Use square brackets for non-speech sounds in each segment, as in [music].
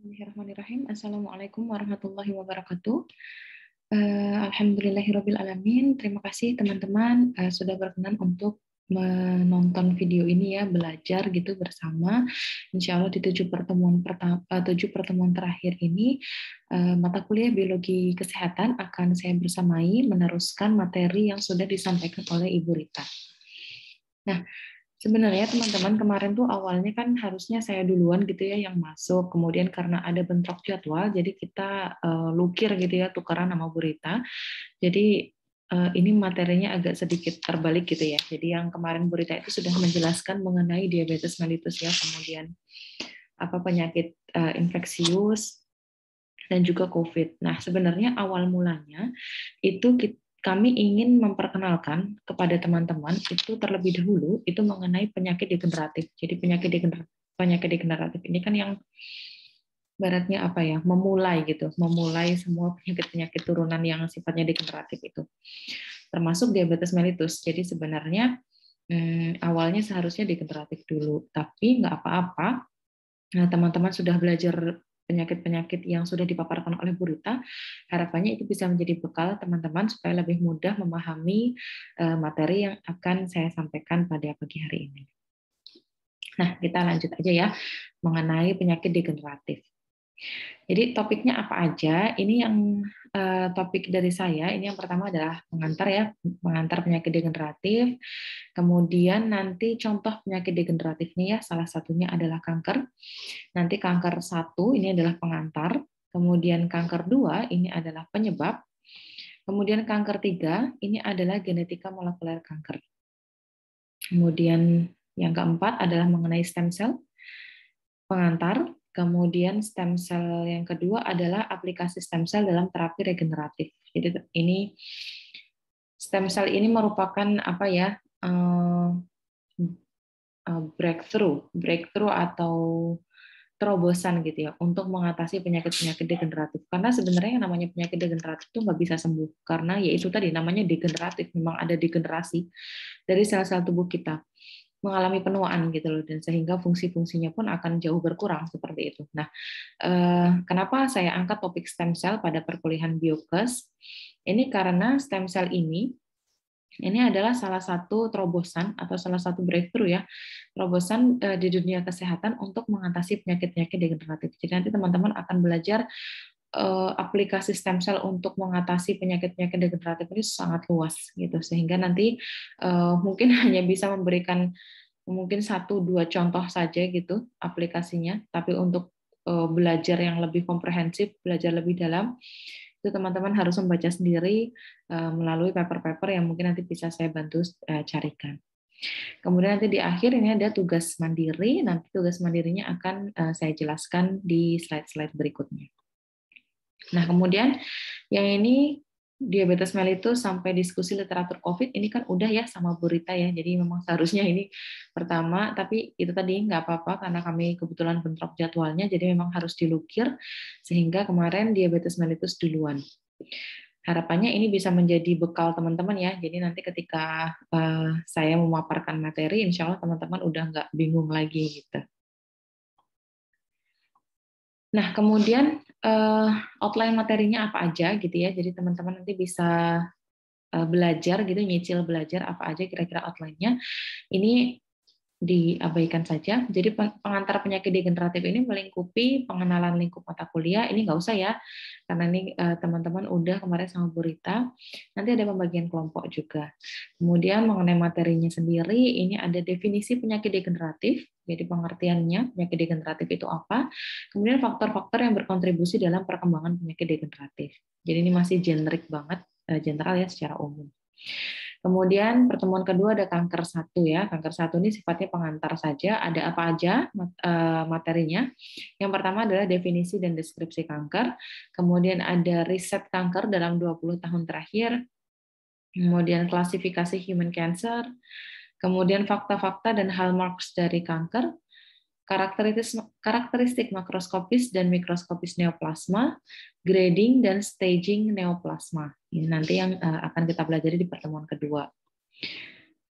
Bismillahirrahmanirrahim. Assalamualaikum warahmatullahi wabarakatuh. Uh, eh, Alhamdulillahirrahmanirrahim. Terima kasih teman-teman uh, sudah berkenan untuk menonton video ini ya, belajar gitu bersama. Insya Allah di tujuh pertemuan, pertama, eh, tujuh pertemuan terakhir ini, uh, mata kuliah biologi kesehatan akan saya bersamai meneruskan materi yang sudah disampaikan oleh Ibu Rita. Nah, Sebenarnya teman-teman kemarin tuh awalnya kan harusnya saya duluan gitu ya yang masuk. Kemudian karena ada bentrok jadwal, jadi kita uh, lukir gitu ya tukaran nama Burita. Jadi uh, ini materinya agak sedikit terbalik gitu ya. Jadi yang kemarin Burita itu sudah menjelaskan mengenai diabetes mellitus ya, kemudian apa penyakit uh, infeksius dan juga COVID. Nah sebenarnya awal mulanya itu kita kami ingin memperkenalkan kepada teman-teman itu terlebih dahulu itu mengenai penyakit degeneratif. Jadi penyakit degeneratif, penyakit degeneratif ini kan yang baratnya apa ya, memulai gitu, memulai semua penyakit-penyakit turunan yang sifatnya degeneratif itu. Termasuk diabetes mellitus. Jadi sebenarnya hmm, awalnya seharusnya degeneratif dulu, tapi nggak apa-apa. Nah, teman-teman sudah belajar penyakit-penyakit yang sudah dipaparkan oleh Rita, harapannya itu bisa menjadi bekal teman-teman supaya lebih mudah memahami eh, materi yang akan saya sampaikan pada pagi hari ini. Nah, kita lanjut aja ya mengenai penyakit degeneratif. Jadi topiknya apa aja? Ini yang uh, topik dari saya. Ini yang pertama adalah pengantar ya, pengantar penyakit degeneratif. Kemudian nanti contoh penyakit degeneratifnya ya, salah satunya adalah kanker. Nanti kanker satu ini adalah pengantar. Kemudian kanker dua ini adalah penyebab. Kemudian kanker tiga ini adalah genetika molekuler kanker. Kemudian yang keempat adalah mengenai stem cell pengantar, Kemudian stem cell yang kedua adalah aplikasi stem cell dalam terapi regeneratif. Jadi ini stem cell ini merupakan apa ya eh, eh, breakthrough, breakthrough atau terobosan gitu ya untuk mengatasi penyakit-penyakit degeneratif. Karena sebenarnya yang namanya penyakit degeneratif itu nggak bisa sembuh karena yaitu tadi namanya degeneratif, memang ada degenerasi dari sel-sel tubuh kita mengalami penuaan gitu loh dan sehingga fungsi-fungsinya pun akan jauh berkurang seperti itu. Nah, eh, kenapa saya angkat topik stem cell pada perkuliahan biokes? Ini karena stem cell ini ini adalah salah satu terobosan atau salah satu breakthrough ya terobosan eh, di dunia kesehatan untuk mengatasi penyakit-penyakit degeneratif. Jadi nanti teman-teman akan belajar Eh, aplikasi stem cell untuk mengatasi penyakit-penyakit degeneratif ini sangat luas gitu sehingga nanti uh, mungkin [laughs] hanya bisa memberikan mungkin satu dua contoh saja gitu aplikasinya tapi untuk uh, belajar yang lebih komprehensif belajar lebih dalam itu teman-teman harus membaca sendiri uh, melalui paper-paper yang mungkin nanti bisa saya bantu uh, carikan. Kemudian nanti di akhir ini ada tugas mandiri, nanti tugas mandirinya akan uh, saya jelaskan di slide-slide berikutnya. Nah, kemudian yang ini diabetes mellitus sampai diskusi literatur COVID ini kan udah ya sama berita ya. Jadi memang seharusnya ini pertama, tapi itu tadi nggak apa-apa karena kami kebetulan bentrok jadwalnya, jadi memang harus dilukir sehingga kemarin diabetes mellitus duluan. Harapannya ini bisa menjadi bekal teman-teman ya. Jadi nanti ketika eh, saya memaparkan materi, insya Allah teman-teman udah nggak bingung lagi gitu. Nah, kemudian uh, outline materinya apa aja gitu ya. Jadi teman-teman nanti bisa uh, belajar gitu nyicil belajar apa aja kira-kira outline-nya. Ini diabaikan saja. Jadi pengantar penyakit degeneratif ini melingkupi pengenalan lingkup mata kuliah. Ini nggak usah ya, karena ini eh, teman-teman udah kemarin sama Bu Nanti ada pembagian kelompok juga. Kemudian mengenai materinya sendiri, ini ada definisi penyakit degeneratif. Jadi pengertiannya penyakit degeneratif itu apa. Kemudian faktor-faktor yang berkontribusi dalam perkembangan penyakit degeneratif. Jadi ini masih generik banget, eh, general ya secara umum. Kemudian pertemuan kedua ada kanker satu ya. Kanker satu ini sifatnya pengantar saja. Ada apa aja eh, materinya? Yang pertama adalah definisi dan deskripsi kanker. Kemudian ada riset kanker dalam 20 tahun terakhir. Kemudian klasifikasi human cancer. Kemudian fakta-fakta dan hallmarks dari kanker karakteristik makroskopis dan mikroskopis neoplasma, grading dan staging neoplasma. Ini nanti yang eh, akan kita pelajari di pertemuan kedua.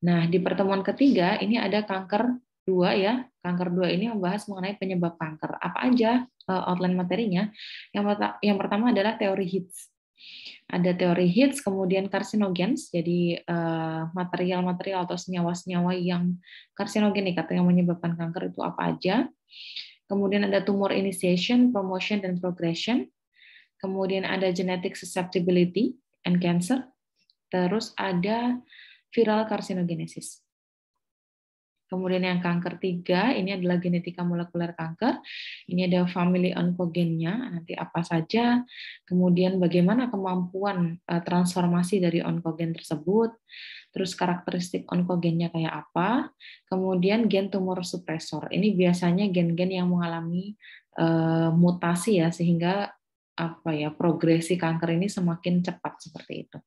Nah, di pertemuan ketiga ini ada kanker dua ya. Kanker dua ini membahas mengenai penyebab kanker. Apa aja eh, outline materinya? Yang pertama adalah teori hits. Ada teori hits, kemudian karsinogens, jadi eh, material-material atau senyawa-senyawa yang karsinogenik atau yang menyebabkan kanker itu apa aja. Kemudian ada tumor initiation, promotion, dan progression. Kemudian ada genetic susceptibility and cancer. Terus ada viral karsinogenesis. Kemudian yang kanker tiga, ini adalah genetika molekuler kanker. Ini ada family oncogennya, nanti apa saja. Kemudian bagaimana kemampuan eh, transformasi dari onkogen tersebut. Terus karakteristik onkogennya kayak apa. Kemudian gen tumor suppressor. Ini biasanya gen-gen yang mengalami eh, mutasi ya, sehingga apa ya progresi kanker ini semakin cepat seperti itu.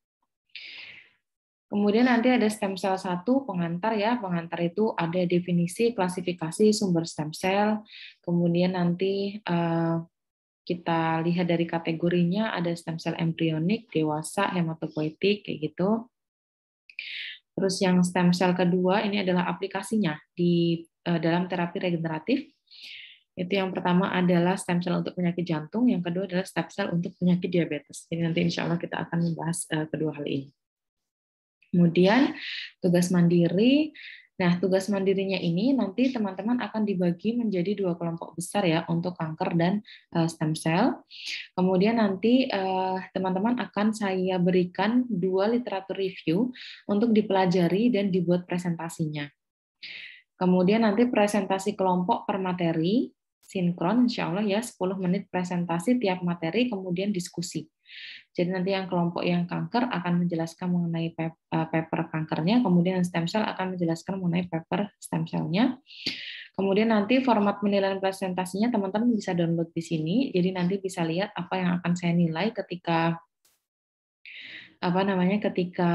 Kemudian nanti ada stem cell 1 pengantar ya, pengantar itu ada definisi klasifikasi sumber stem cell. Kemudian nanti eh, kita lihat dari kategorinya ada stem cell embrionik, dewasa, hematopoietik kayak gitu. Terus yang stem cell kedua ini adalah aplikasinya di eh, dalam terapi regeneratif. Itu yang pertama adalah stem cell untuk penyakit jantung, yang kedua adalah stem cell untuk penyakit diabetes. Jadi nanti insya Allah kita akan membahas eh, kedua hal ini. Kemudian tugas mandiri. Nah, tugas mandirinya ini nanti teman-teman akan dibagi menjadi dua kelompok besar ya untuk kanker dan eh, stem cell. Kemudian nanti eh, teman-teman akan saya berikan dua literatur review untuk dipelajari dan dibuat presentasinya. Kemudian nanti presentasi kelompok per materi, sinkron insya Allah ya, 10 menit presentasi tiap materi, kemudian diskusi. Jadi nanti yang kelompok yang kanker akan menjelaskan mengenai eh, paper kankernya, kemudian stem cell akan menjelaskan mengenai paper stem cell-nya. Kemudian nanti format penilaian presentasinya teman-teman bisa download di sini. Jadi nanti bisa lihat apa yang akan saya nilai ketika apa namanya ketika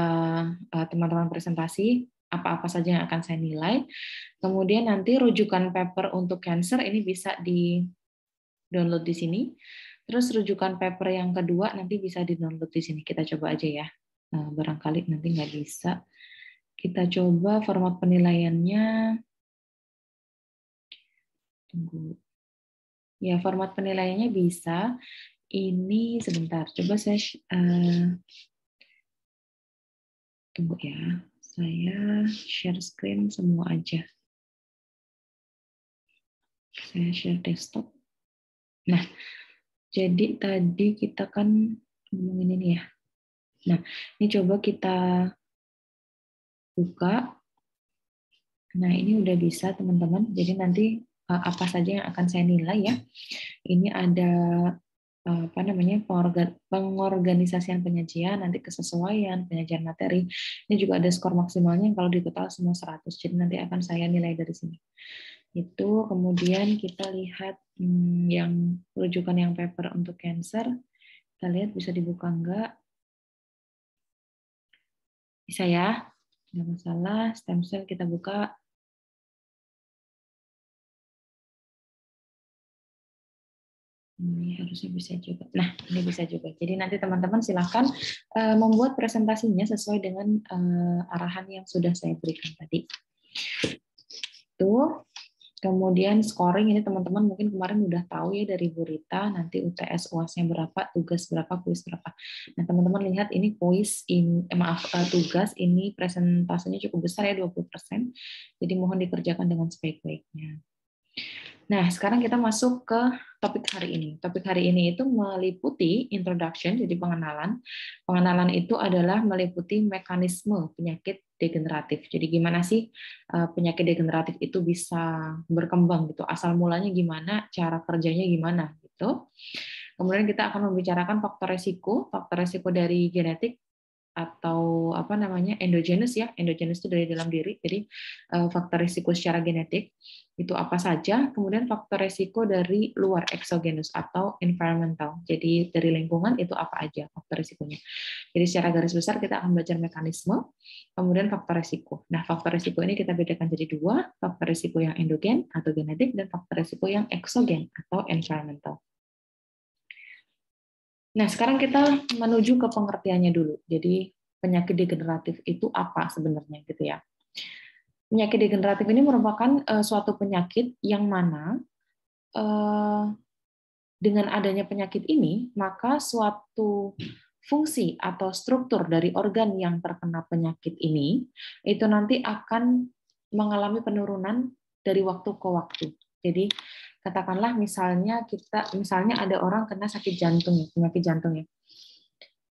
eh, teman-teman presentasi apa-apa saja yang akan saya nilai. Kemudian nanti rujukan paper untuk cancer ini bisa di download di sini. Terus rujukan paper yang kedua nanti bisa di-download di sini. Kita coba aja ya. Eh, barangkali nanti nggak bisa. Kita coba format penilaiannya. Tunggu. Ya, format penilaiannya bisa. Ini sebentar. Coba saya uh, tunggu ya. Saya share screen semua aja. Saya share desktop. Nah, jadi tadi kita kan ngomongin ini ya. Nah, ini coba kita buka. Nah, ini udah bisa teman-teman. Jadi nanti eh, apa saja yang akan saya nilai ya. Ini ada Eh, apa namanya pengorganisasian penyajian nanti kesesuaian penyajian materi ini juga ada skor maksimalnya kalau di total semua 100 jadi nanti akan saya nilai dari sini itu kemudian kita lihat hmm, yang rujukan yang paper untuk cancer kita lihat bisa dibuka enggak bisa ya nggak masalah stem cell kita buka ini hmm, ya, harusnya bisa juga. Nah, ini bisa juga. Jadi nanti teman-teman silahkan eh, membuat presentasinya sesuai dengan eh, arahan yang sudah saya berikan tadi. Tuh, Kemudian scoring ini teman-teman mungkin kemarin udah tahu ya dari burita. nanti UTS UASnya berapa, tugas berapa, kuis berapa. Nah, teman-teman lihat ini kuis ini eh, maaf eh, tugas ini presentasinya cukup besar ya 20%. Jadi mohon dikerjakan dengan sebaik-baiknya. Nah, sekarang kita masuk ke topik hari ini. Topik hari ini itu meliputi introduction, jadi pengenalan. Pengenalan itu adalah meliputi mekanisme penyakit degeneratif. Jadi gimana sih eh, penyakit degeneratif itu bisa berkembang gitu? Asal mulanya gimana? Cara kerjanya gimana gitu? Kemudian kita akan membicarakan faktor resiko, faktor resiko dari genetik, atau apa namanya endogenous ya endogenous itu dari dalam diri jadi eh, faktor risiko secara genetik itu apa saja kemudian faktor risiko dari luar exogenous atau environmental jadi dari lingkungan itu apa aja faktor risikonya jadi secara garis besar kita akan belajar mekanisme kemudian faktor risiko nah faktor risiko ini kita bedakan jadi dua faktor risiko yang endogen atau genetik dan faktor risiko yang exogen atau environmental Nah, sekarang kita menuju ke pengertiannya dulu. Jadi, penyakit degeneratif itu apa sebenarnya gitu ya. Penyakit degeneratif ini merupakan uh, suatu penyakit yang mana uh, dengan adanya penyakit ini, maka suatu fungsi atau struktur dari organ yang terkena penyakit ini itu nanti akan mengalami penurunan dari waktu ke waktu. Jadi katakanlah misalnya kita misalnya ada orang kena sakit jantung ya penyakit jantung ya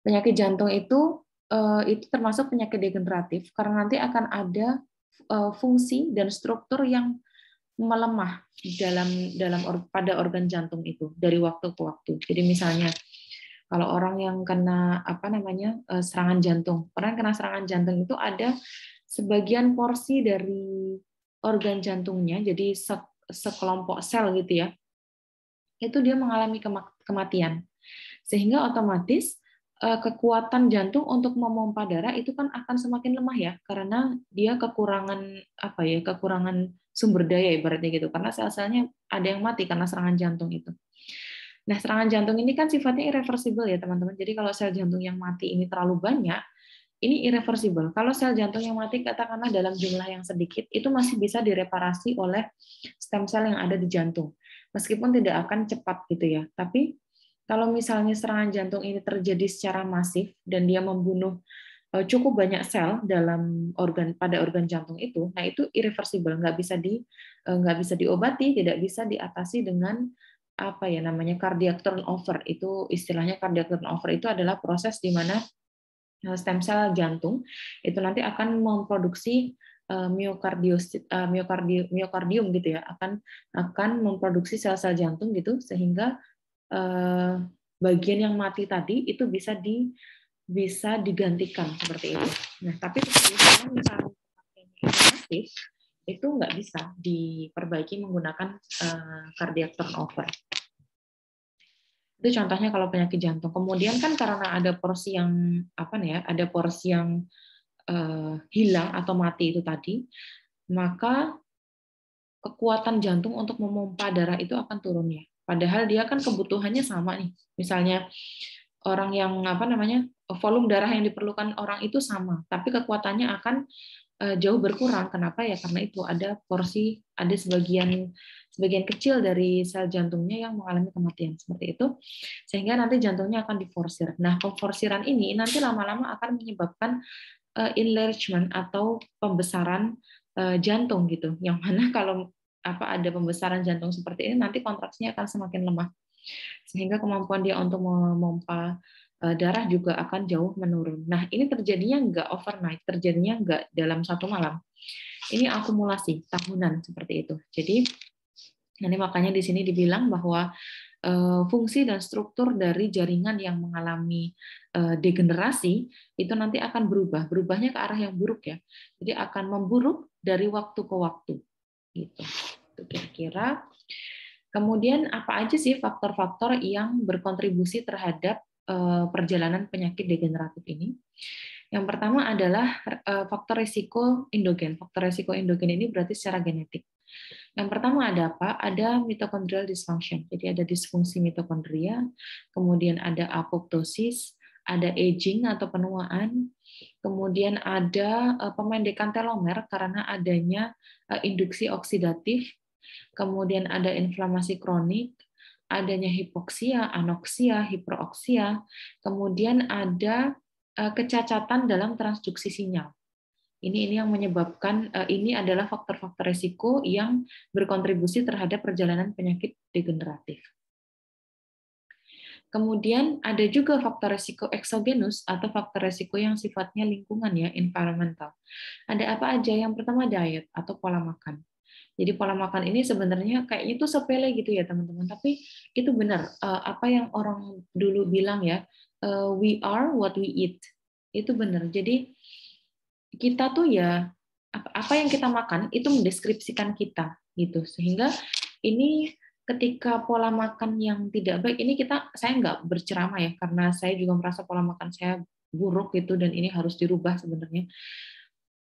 penyakit jantung itu eh, itu termasuk penyakit degeneratif karena nanti akan ada eh, fungsi dan struktur yang melemah dalam dalam pada organ jantung itu dari waktu ke waktu jadi misalnya kalau orang yang kena apa namanya eh, serangan jantung orang kena serangan jantung itu ada sebagian porsi dari organ jantungnya jadi sekelompok sel gitu ya, itu dia mengalami kematian. Sehingga otomatis eh, kekuatan jantung untuk memompa darah itu kan akan semakin lemah ya karena dia kekurangan apa ya kekurangan sumber daya ibaratnya gitu karena sel-selnya ada yang mati karena serangan jantung itu. Nah, serangan jantung ini kan sifatnya irreversible ya, teman-teman. Jadi kalau sel jantung yang mati ini terlalu banyak, ini irreversible. Kalau sel jantung yang mati katakanlah dalam jumlah yang sedikit, itu masih bisa direparasi oleh stem cell yang ada di jantung. Meskipun tidak akan cepat gitu ya. Tapi kalau misalnya serangan jantung ini terjadi secara masif dan dia membunuh e, cukup banyak sel dalam organ pada organ jantung itu, nah itu irreversible, nggak bisa di e, nggak bisa diobati, tidak bisa diatasi dengan apa ya namanya cardiac turnover itu istilahnya cardiac turnover itu adalah proses di mana Eh, stem cell jantung itu nanti akan memproduksi eh, eh, miokardium, gitu ya akan akan memproduksi sel-sel jantung gitu sehingga bagian yang mati tadi itu bisa di bisa digantikan seperti itu. Nah, tapi misalnya misalnya masif itu nggak bisa diperbaiki menggunakan uh, cardiac turnover itu contohnya kalau penyakit jantung. Kemudian kan karena ada porsi yang apa nih ya, ada porsi yang uh, hilang atau mati itu tadi, maka kekuatan jantung untuk memompa darah itu akan turun ya. Padahal dia kan kebutuhannya sama nih. Misalnya orang yang apa namanya volume darah yang diperlukan orang itu sama, tapi kekuatannya akan uh, jauh berkurang. Kenapa ya? Karena itu ada porsi, ada sebagian sebagian kecil dari sel jantungnya yang mengalami kematian seperti itu, sehingga nanti jantungnya akan diforsir. Nah, pemforsiran ini nanti lama-lama akan menyebabkan uh, enlargement atau pembesaran uh, jantung gitu. Yang mana [laughs] kalau apa ada pembesaran jantung seperti ini nanti kontraksinya akan semakin lemah, sehingga kemampuan dia untuk memompa Eh, darah juga akan jauh menurun. Nah, ini terjadinya nggak overnight, terjadinya nggak dalam satu malam. Ini akumulasi tahunan seperti itu. Jadi, ini makanya di sini dibilang bahwa eh, fungsi dan struktur dari jaringan yang mengalami eh, degenerasi itu nanti akan berubah, berubahnya ke arah yang buruk ya. Jadi akan memburuk dari waktu ke waktu, gitu. Itu kira-kira. Kemudian apa aja sih faktor-faktor yang berkontribusi terhadap Eh, perjalanan penyakit degeneratif ini. Yang pertama adalah eh, faktor risiko endogen. Faktor risiko endogen ini berarti secara genetik. Yang pertama ada apa? Ada mitochondrial dysfunction. Jadi ada disfungsi mitokondria, kemudian ada apoptosis, ada aging atau penuaan, kemudian ada eh, pemendekan telomer karena adanya induksi oksidatif, kemudian ada inflamasi kronik, adanya hipoksia, anoksia, hiperoksia, kemudian ada eh, kecacatan dalam transduksi sinyal. Ini ini yang menyebabkan eh, ini adalah faktor-faktor resiko yang berkontribusi terhadap perjalanan penyakit degeneratif. Kemudian ada juga faktor resiko eksogenus atau faktor resiko yang sifatnya lingkungan ya, environmental. Ada apa aja? Yang pertama diet atau pola makan. Jadi pola makan ini sebenarnya kayaknya itu sepele gitu ya teman-teman, tapi itu benar eh, apa yang orang dulu bilang ya, eh, we are what we eat. Itu benar. Jadi kita tuh ya apa yang kita makan itu mendeskripsikan kita gitu. Sehingga ini ketika pola makan yang tidak baik ini kita saya nggak berceramah ya karena saya juga merasa pola makan saya buruk gitu dan ini harus dirubah sebenarnya.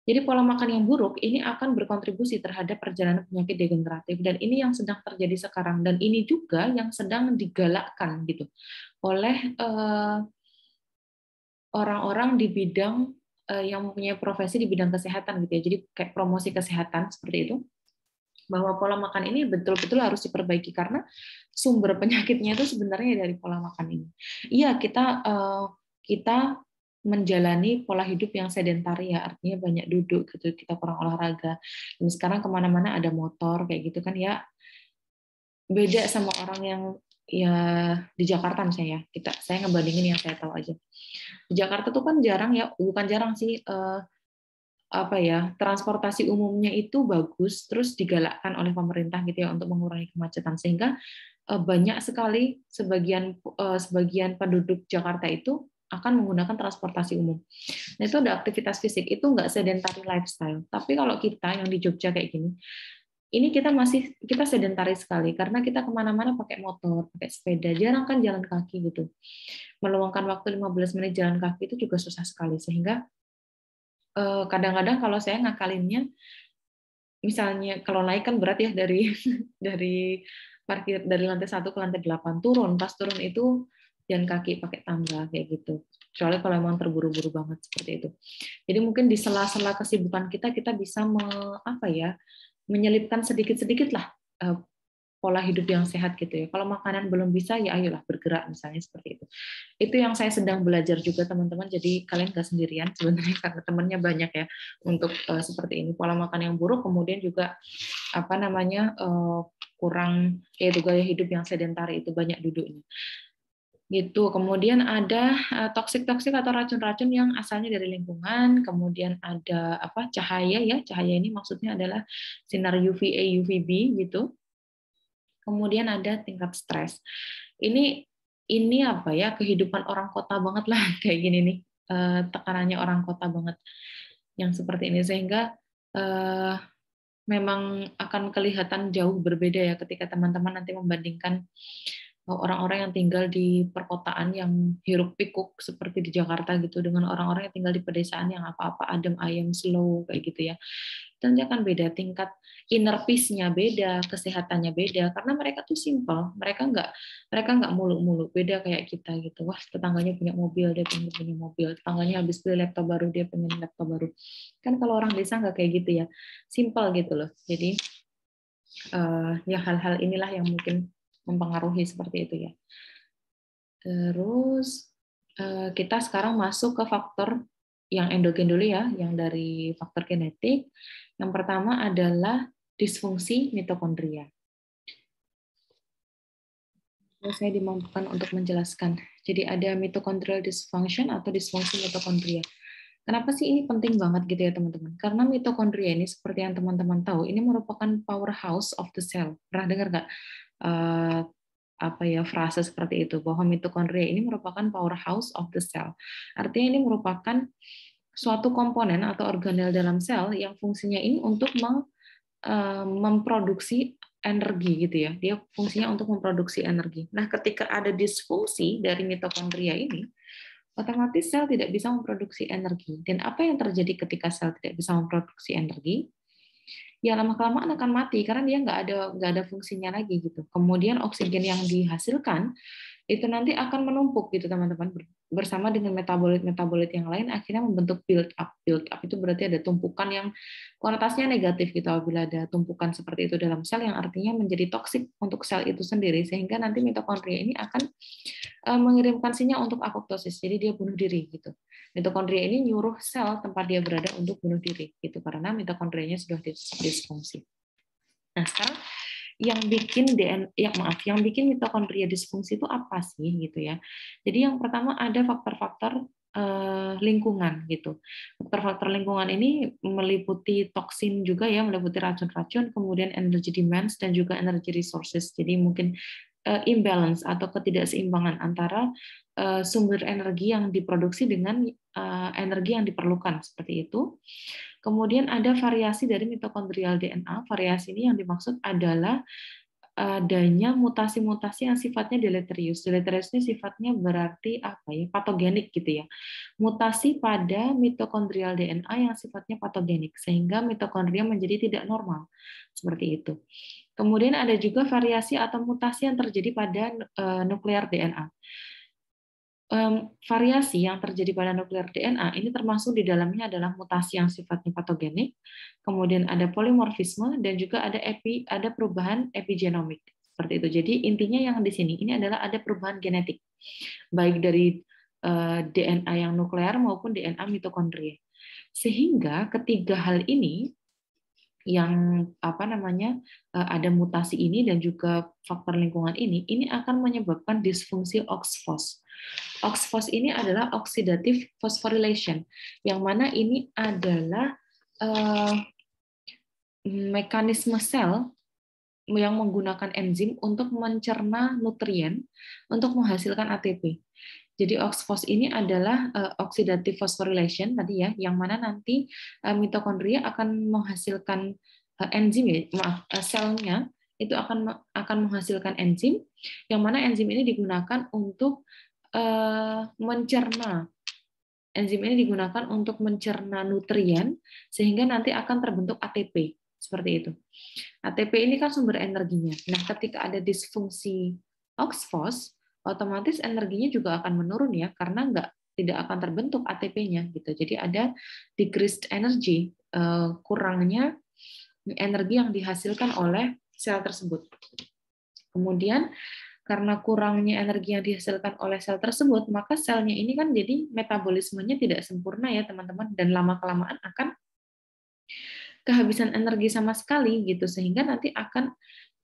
Jadi pola makan yang buruk ini akan berkontribusi terhadap perjalanan penyakit degeneratif dan ini yang sedang terjadi sekarang dan ini juga yang sedang digalakkan gitu oleh eh, orang-orang di bidang eh, yang mempunyai profesi di bidang kesehatan gitu ya. Jadi kayak promosi kesehatan seperti itu bahwa pola makan ini betul-betul harus diperbaiki karena sumber [laughs] penyakitnya itu sebenarnya dari pola makan ini. Iya, kita eh, kita menjalani pola hidup yang sedentar ya artinya banyak duduk gitu kita kurang olahraga dan sekarang kemana-mana ada motor kayak gitu kan ya beda sama orang yang ya di Jakarta misalnya ya kita saya ngebandingin yang saya tahu aja di Jakarta tuh kan jarang ya bukan jarang sih eh, apa ya transportasi umumnya itu bagus terus digalakkan oleh pemerintah gitu ya untuk mengurangi kemacetan sehingga eh, banyak sekali sebagian eh, sebagian penduduk Jakarta itu akan menggunakan transportasi umum. Nah itu ada aktivitas fisik, itu nggak sedentary lifestyle. Tapi kalau kita yang di Jogja kayak gini, ini kita masih kita sedentari sekali karena kita kemana-mana pakai motor, pakai sepeda, jarang kan jalan kaki gitu. Meluangkan waktu 15 menit jalan kaki itu juga susah sekali sehingga eh, kadang-kadang kalau saya ngakalinnya, misalnya kalau naik kan berat ya dari [laughs] dari parkir dari lantai satu ke lantai 8 turun, pas turun itu jangan kaki pakai tangga kayak gitu Soalnya kalau emang terburu-buru banget seperti itu jadi mungkin di sela-sela kesibukan kita kita bisa me, apa ya menyelipkan sedikit-sedikit lah uh, pola hidup yang sehat gitu ya. Kalau makanan belum bisa ya ayolah bergerak misalnya seperti itu. Itu yang saya sedang belajar juga teman-teman. Jadi kalian gak sendirian sebenarnya [laughs] karena temannya banyak ya untuk uh, seperti ini pola makan yang buruk kemudian juga apa namanya uh, kurang yaitu gaya hidup yang sedentari itu banyak duduknya gitu. Kemudian ada eh, toksik-toksik atau racun-racun yang asalnya dari lingkungan, kemudian ada apa cahaya ya. Cahaya ini maksudnya adalah sinar UVA, UVB gitu. Kemudian ada tingkat stres. Ini ini apa ya kehidupan orang kota banget lah [laughs] kayak gini nih. Eh, tekanannya orang kota banget yang seperti ini sehingga uh, memang akan kelihatan jauh berbeda ya ketika teman-teman nanti membandingkan Oh, orang-orang yang tinggal di perkotaan yang hiruk pikuk seperti di Jakarta gitu dengan orang-orang yang tinggal di pedesaan yang apa-apa adem ayem slow kayak gitu ya dia akan beda tingkat inner peace-nya beda kesehatannya beda karena mereka tuh simple mereka nggak mereka nggak mulu-mulu beda kayak kita gitu wah tetangganya punya mobil dia pengen punya mobil tetangganya habis beli laptop baru dia pengen laptop baru kan kalau orang desa nggak kayak gitu ya simple gitu loh jadi uh, ya hal-hal inilah yang mungkin mempengaruhi seperti itu ya. Terus eh, kita sekarang masuk ke faktor yang endogen dulu ya, yang dari faktor genetik. Yang pertama adalah disfungsi mitokondria. Saya dimampukan untuk menjelaskan. Jadi ada mitochondrial dysfunction atau disfungsi mitokondria. Kenapa sih ini penting banget gitu ya teman-teman? Karena mitokondria ini seperti yang teman-teman tahu, ini merupakan powerhouse of the cell. Pernah dengar nggak? uh, apa ya frase seperti itu bahwa mitokondria ini merupakan powerhouse of the cell. Artinya ini merupakan suatu komponen atau organel dalam sel yang fungsinya ini untuk meng, uh, memproduksi energi gitu ya. Dia fungsinya untuk memproduksi energi. Nah, ketika ada disfungsi dari mitokondria ini, otomatis sel tidak bisa memproduksi energi. Dan apa yang terjadi ketika sel tidak bisa memproduksi energi? ya lama kelamaan akan mati karena dia nggak ada nggak ada fungsinya lagi gitu. Kemudian oksigen yang dihasilkan itu nanti akan menumpuk gitu teman-teman bersama dengan metabolit-metabolit yang lain akhirnya membentuk build up. Build up itu berarti ada tumpukan yang konotasinya negatif gitu apabila ada tumpukan seperti itu dalam sel yang artinya menjadi toksik untuk sel itu sendiri sehingga nanti mitokondria ini akan eh, mengirimkan sinyal untuk apoptosis. Jadi dia bunuh diri gitu. Mitokondria ini nyuruh sel tempat dia berada untuk bunuh diri gitu karena mitokondrianya sudah disfungsi. Nah, sekarang yang bikin dn ya maaf yang bikin mitokondria disfungsi itu apa sih gitu ya jadi yang pertama ada faktor-faktor eh, lingkungan gitu faktor-faktor lingkungan ini meliputi toksin juga ya meliputi racun-racun kemudian energy demands dan juga energy resources jadi mungkin eh, imbalance atau ketidakseimbangan antara Eh, sumber energi yang diproduksi dengan eh, energi yang diperlukan seperti itu. Kemudian ada variasi dari mitokondrial DNA. Variasi ini yang dimaksud adalah eh, adanya mutasi-mutasi yang sifatnya deleterius. Deleterius ini sifatnya berarti apa ya? Patogenik gitu ya. Mutasi pada mitokondrial DNA yang sifatnya patogenik sehingga mitokondria menjadi tidak normal. Seperti itu. Kemudian ada juga variasi atau mutasi yang terjadi pada nuklear DNA um, variasi yang terjadi pada nuklir DNA ini termasuk di dalamnya adalah mutasi yang sifatnya patogenik, kemudian ada polimorfisme dan juga ada epi ada perubahan epigenomik seperti itu. Jadi intinya yang di sini ini adalah ada perubahan genetik baik dari uh, eh, DNA yang nuklear maupun DNA mitokondria. Sehingga ketiga hal ini yang apa namanya eh, ada mutasi ini dan juga faktor lingkungan ini, ini akan menyebabkan disfungsi OXFOS. OXFOS ini adalah oxidative phosphorylation, yang mana ini adalah uh, mekanisme sel yang menggunakan enzim untuk mencerna nutrien untuk menghasilkan ATP. Jadi OXFOS ini adalah uh, oxidative phosphorylation tadi ya, yang mana nanti uh, mitokondria akan menghasilkan uh, enzim ya, maaf, uh, selnya itu akan akan menghasilkan enzim yang mana enzim ini digunakan untuk mencerna enzim ini digunakan untuk mencerna nutrien sehingga nanti akan terbentuk ATP seperti itu. ATP ini kan sumber energinya. Nah, ketika ada disfungsi OXFOS, otomatis energinya juga akan menurun ya karena nggak tidak akan terbentuk ATP-nya gitu. Jadi ada decreased energy, eh, kurangnya energi yang dihasilkan oleh sel tersebut. Kemudian karena kurangnya energi yang dihasilkan oleh sel tersebut, maka selnya ini kan jadi metabolismenya tidak sempurna ya teman-teman dan lama kelamaan akan kehabisan energi sama sekali gitu sehingga nanti akan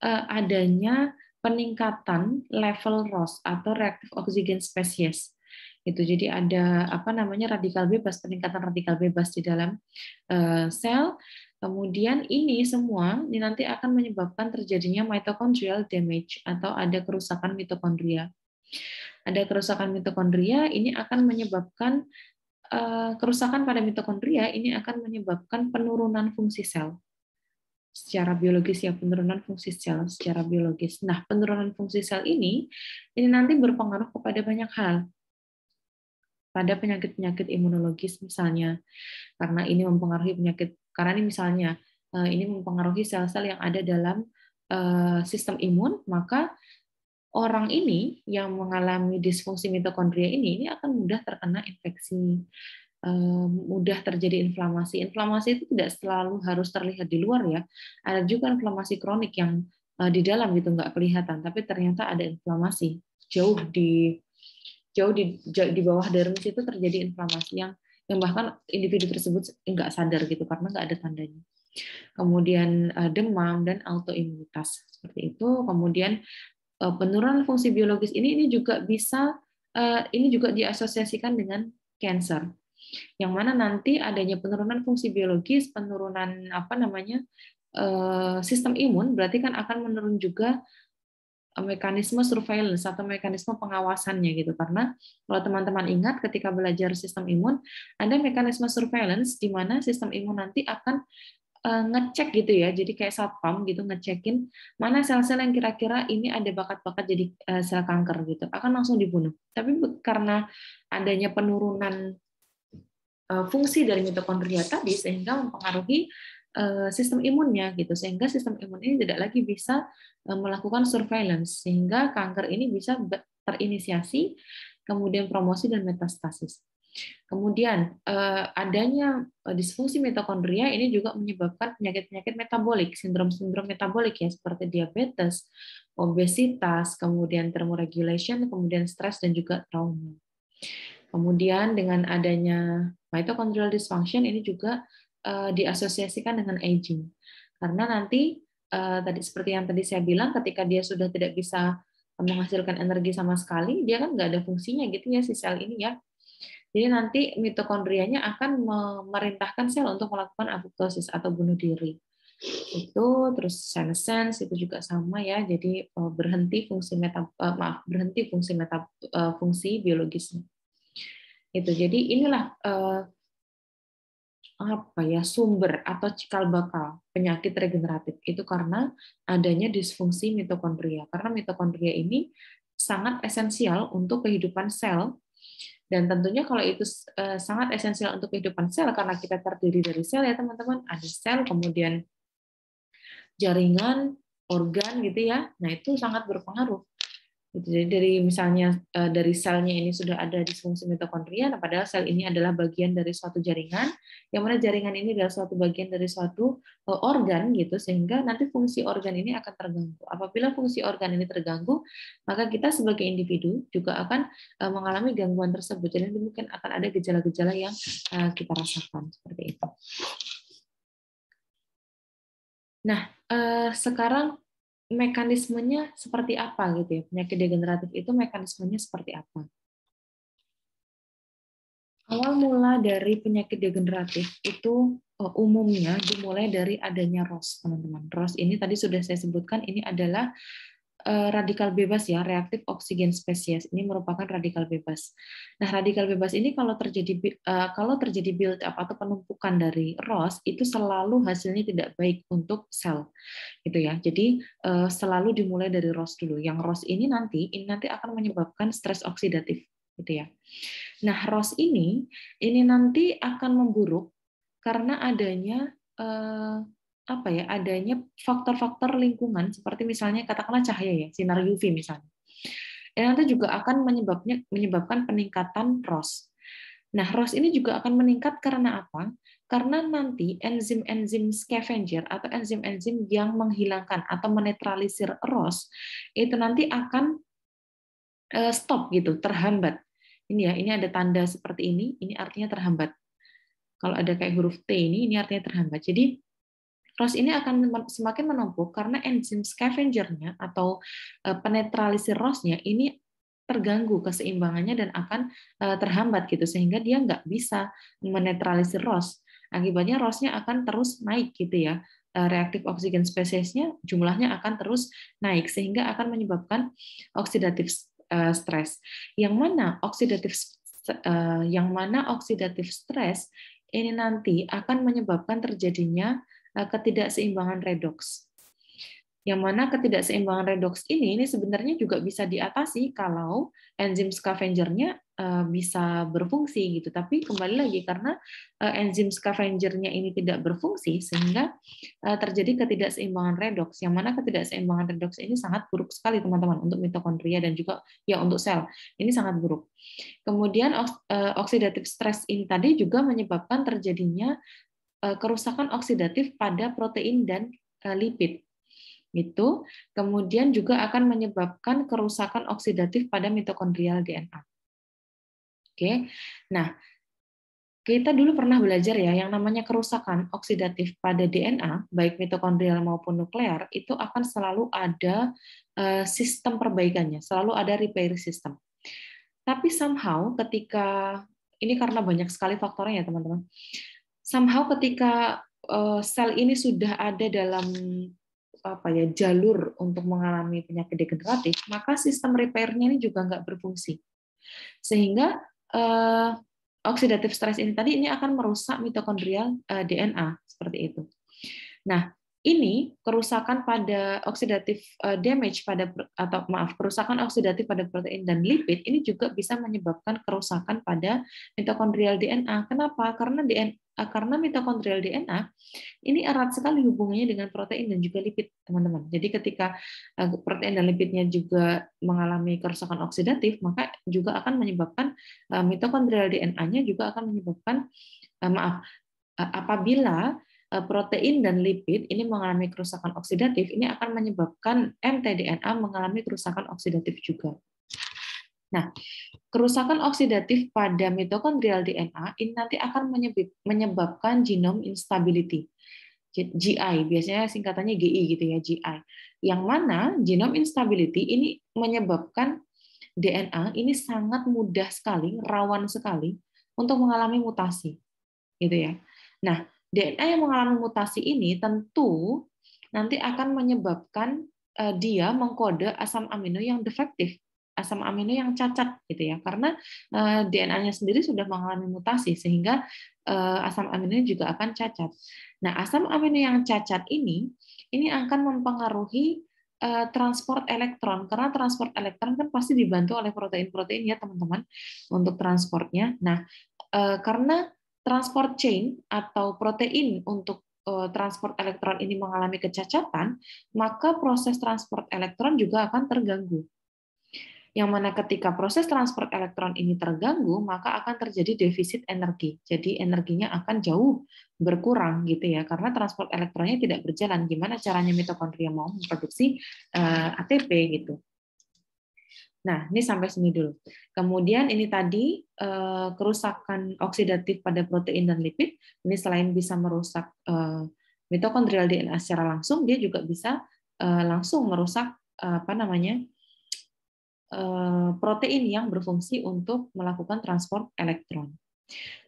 eh, adanya peningkatan level ROS atau reactive oxygen species gitu. Jadi ada apa namanya radikal bebas, peningkatan radikal bebas di dalam uh, sel. Kemudian ini semua ini nanti akan menyebabkan terjadinya mitochondrial damage atau ada kerusakan mitokondria. Ada kerusakan mitokondria ini akan menyebabkan uh, kerusakan pada mitokondria ini akan menyebabkan penurunan fungsi sel secara biologis ya penurunan fungsi sel secara biologis. Nah, penurunan fungsi sel ini ini nanti berpengaruh kepada banyak hal. Pada penyakit-penyakit imunologis misalnya. Karena ini mempengaruhi penyakit karena ini misalnya eh, ini mempengaruhi sel-sel yang ada dalam eh, sistem imun, maka orang ini yang mengalami disfungsi mitokondria ini ini akan mudah terkena infeksi mudah terjadi inflamasi. Inflamasi itu tidak selalu harus terlihat di luar ya. Ada juga inflamasi kronik yang eh, di dalam gitu nggak kelihatan, tapi ternyata ada inflamasi jauh di jauh di jauh di bawah dermis itu terjadi inflamasi yang yang bahkan individu tersebut nggak sadar gitu karena nggak ada tandanya. Kemudian eh, demam dan autoimunitas seperti itu. Kemudian eh, penurunan fungsi biologis ini ini juga bisa ini juga diasosiasikan dengan cancer yang mana nanti adanya penurunan fungsi biologis, penurunan apa namanya eh, sistem imun, berarti kan akan menurun juga mekanisme surveillance atau mekanisme pengawasannya gitu. Karena kalau teman-teman ingat ketika belajar sistem imun, ada mekanisme surveillance di mana sistem imun nanti akan eh, ngecek gitu ya, jadi kayak satpam gitu ngecekin mana sel-sel yang kira-kira ini ada bakat-bakat jadi eh, sel kanker gitu, akan langsung dibunuh. Tapi karena adanya penurunan Eh, fungsi dari mitokondria tadi sehingga mempengaruhi eh, sistem imunnya gitu sehingga sistem imun ini tidak lagi bisa eh, melakukan surveillance sehingga kanker ini bisa terinisiasi kemudian promosi dan metastasis. Kemudian adanya disfungsi mitokondria ini juga menyebabkan penyakit-penyakit metabolik, sindrom-sindrom metabolik ya seperti diabetes, obesitas, kemudian termoregulation kemudian stres dan juga trauma. Kemudian dengan adanya Mitochondrial nah, dysfunction ini juga uh, diasosiasikan dengan aging. Karena nanti uh, tadi seperti yang tadi saya bilang ketika dia sudah tidak bisa menghasilkan energi sama sekali, dia kan nggak ada fungsinya gitu ya si sel ini ya. Jadi nanti mitokondrianya akan memerintahkan sel untuk melakukan apoptosis atau bunuh diri. Itu terus senescence itu juga sama ya. Jadi eh, berhenti fungsi meta maaf berhenti fungsi meta fungsi biologisnya. Itu jadi inilah eh, apa ya sumber atau cikal bakal penyakit regeneratif itu karena adanya disfungsi mitokondria. Karena mitokondria ini sangat esensial untuk kehidupan sel dan tentunya kalau itu eh, sangat esensial untuk kehidupan sel karena kita terdiri dari sel ya teman-teman, ada sel kemudian jaringan, organ gitu ya. Nah, itu sangat berpengaruh. Gitu. Jadi dari misalnya eh, dari selnya ini sudah ada disfungsi mitokondria, nah padahal sel ini adalah bagian dari suatu jaringan, yang mana jaringan ini adalah suatu bagian dari suatu eh, organ gitu, sehingga nanti fungsi organ ini akan terganggu. Apabila fungsi organ ini terganggu, maka kita sebagai individu juga akan eh, mengalami gangguan tersebut. Jadi mungkin akan ada gejala-gejala yang kita rasakan seperti itu. Nah, sekarang mekanismenya seperti apa gitu ya penyakit degeneratif itu mekanismenya seperti apa awal mula dari penyakit degeneratif itu eh, umumnya dimulai dari adanya ROS teman-teman ROS ini tadi sudah saya sebutkan ini adalah Eh, radikal bebas ya, reaktif oksigen spesies. Ini merupakan radikal bebas. Nah, radikal bebas ini kalau terjadi eh, kalau terjadi build up atau penumpukan dari ROS itu selalu hasilnya tidak baik untuk sel. Gitu ya. Jadi eh, selalu dimulai dari ROS dulu. Yang ROS ini nanti ini nanti akan menyebabkan stres oksidatif gitu ya. Nah, ROS ini ini nanti akan memburuk karena adanya apa ya adanya faktor-faktor lingkungan seperti misalnya katakanlah cahaya ya sinar UV misalnya dan nanti juga akan menyebabnya menyebabkan peningkatan ROS. Nah ROS ini juga akan meningkat karena apa? Karena nanti enzim-enzim scavenger atau enzim-enzim yang menghilangkan atau menetralisir ROS itu nanti akan eh, stop gitu terhambat. Ini ya ini ada tanda seperti ini ini artinya terhambat. Kalau ada kayak huruf T ini ini artinya terhambat. Jadi ROS ini akan semakin menumpuk karena enzim scavengernya atau eh, penetralisir ROS-nya ini terganggu keseimbangannya dan akan eh, terhambat gitu sehingga dia nggak bisa menetralisir ROS. Akibatnya ROS-nya akan terus naik gitu ya. Eh, reaktif oksigen spesiesnya jumlahnya akan terus naik sehingga akan menyebabkan oksidatif stress. Yang mana oksidatif yang mana oksidatif stres ini nanti akan menyebabkan terjadinya Eh, ketidakseimbangan redoks. Yang mana ketidakseimbangan redoks ini ini sebenarnya juga bisa diatasi kalau enzim scavengernya eh, bisa berfungsi gitu. Tapi kembali lagi karena eh, enzim scavengernya ini tidak berfungsi sehingga terjadi ketidakseimbangan redoks. Yang mana ketidakseimbangan redoks ini sangat buruk sekali teman-teman untuk mitokondria dan juga ya untuk sel. Ini sangat buruk. Kemudian oksidatif stres ini tadi juga menyebabkan terjadinya Eh, kerusakan oksidatif pada protein dan eh, lipid. Itu kemudian juga akan menyebabkan kerusakan oksidatif pada mitokondrial DNA. Oke. Nah, kita dulu pernah belajar ya yang namanya kerusakan oksidatif pada DNA baik mitokondrial maupun nuklear itu akan selalu ada eh, sistem perbaikannya, selalu ada repair system. Tapi somehow ketika ini karena banyak sekali faktornya ya teman-teman somehow ketika eh, sel ini sudah ada dalam apa ya jalur untuk mengalami penyakit degeneratif, maka sistem repairnya ini juga nggak berfungsi. Sehingga uh, eh, oksidatif stres ini tadi ini akan merusak mitokondrial uh, eh, DNA seperti itu. Nah, ini kerusakan pada oksidatif eh, damage pada atau maaf kerusakan oksidatif pada protein dan lipid ini juga bisa menyebabkan kerusakan pada mitokondrial DNA. Kenapa? Karena DNA eh, karena mitokondrial DNA ini erat sekali hubungannya dengan protein dan juga lipid, teman-teman. Jadi ketika eh, protein dan lipidnya juga mengalami kerusakan oksidatif, maka juga akan menyebabkan mitokondrial DNA-nya juga akan menyebabkan maaf apabila Eh, protein dan lipid ini mengalami kerusakan oksidatif, ini akan menyebabkan mtDNA mengalami kerusakan oksidatif juga. Nah, kerusakan oksidatif pada mitokondrial DNA ini nanti akan menyebabkan genome instability. GI, biasanya singkatannya GI gitu ya, GI. Yang mana genome instability ini menyebabkan DNA ini sangat mudah sekali, rawan sekali untuk mengalami mutasi. Gitu ya. Nah, DNA yang mengalami mutasi ini tentu nanti akan menyebabkan eh, dia mengkode asam amino yang defektif, asam amino yang cacat gitu ya. Karena eh, DNA-nya sendiri sudah mengalami mutasi sehingga eh, asam amino juga akan cacat. Nah, asam amino yang cacat ini ini akan mempengaruhi transport elektron karena transport elektron kan pasti dibantu oleh protein-protein ya teman-teman untuk transportnya. Nah, karena transport chain atau protein untuk eh, transport elektron ini mengalami kecacatan, maka proses transport elektron juga akan terganggu. Yang mana ketika proses transport elektron ini terganggu, maka akan terjadi defisit energi. Jadi energinya akan jauh berkurang gitu ya, karena transport elektronnya tidak berjalan. Gimana caranya mitokondria mau memproduksi eh, ATP gitu? Nah, ini sampai sini dulu. Kemudian ini tadi eh, kerusakan oksidatif pada protein dan lipid, ini selain bisa merusak eh, mitokondrial DNA secara langsung, dia juga bisa eh, langsung merusak apa namanya protein yang berfungsi untuk melakukan transport elektron.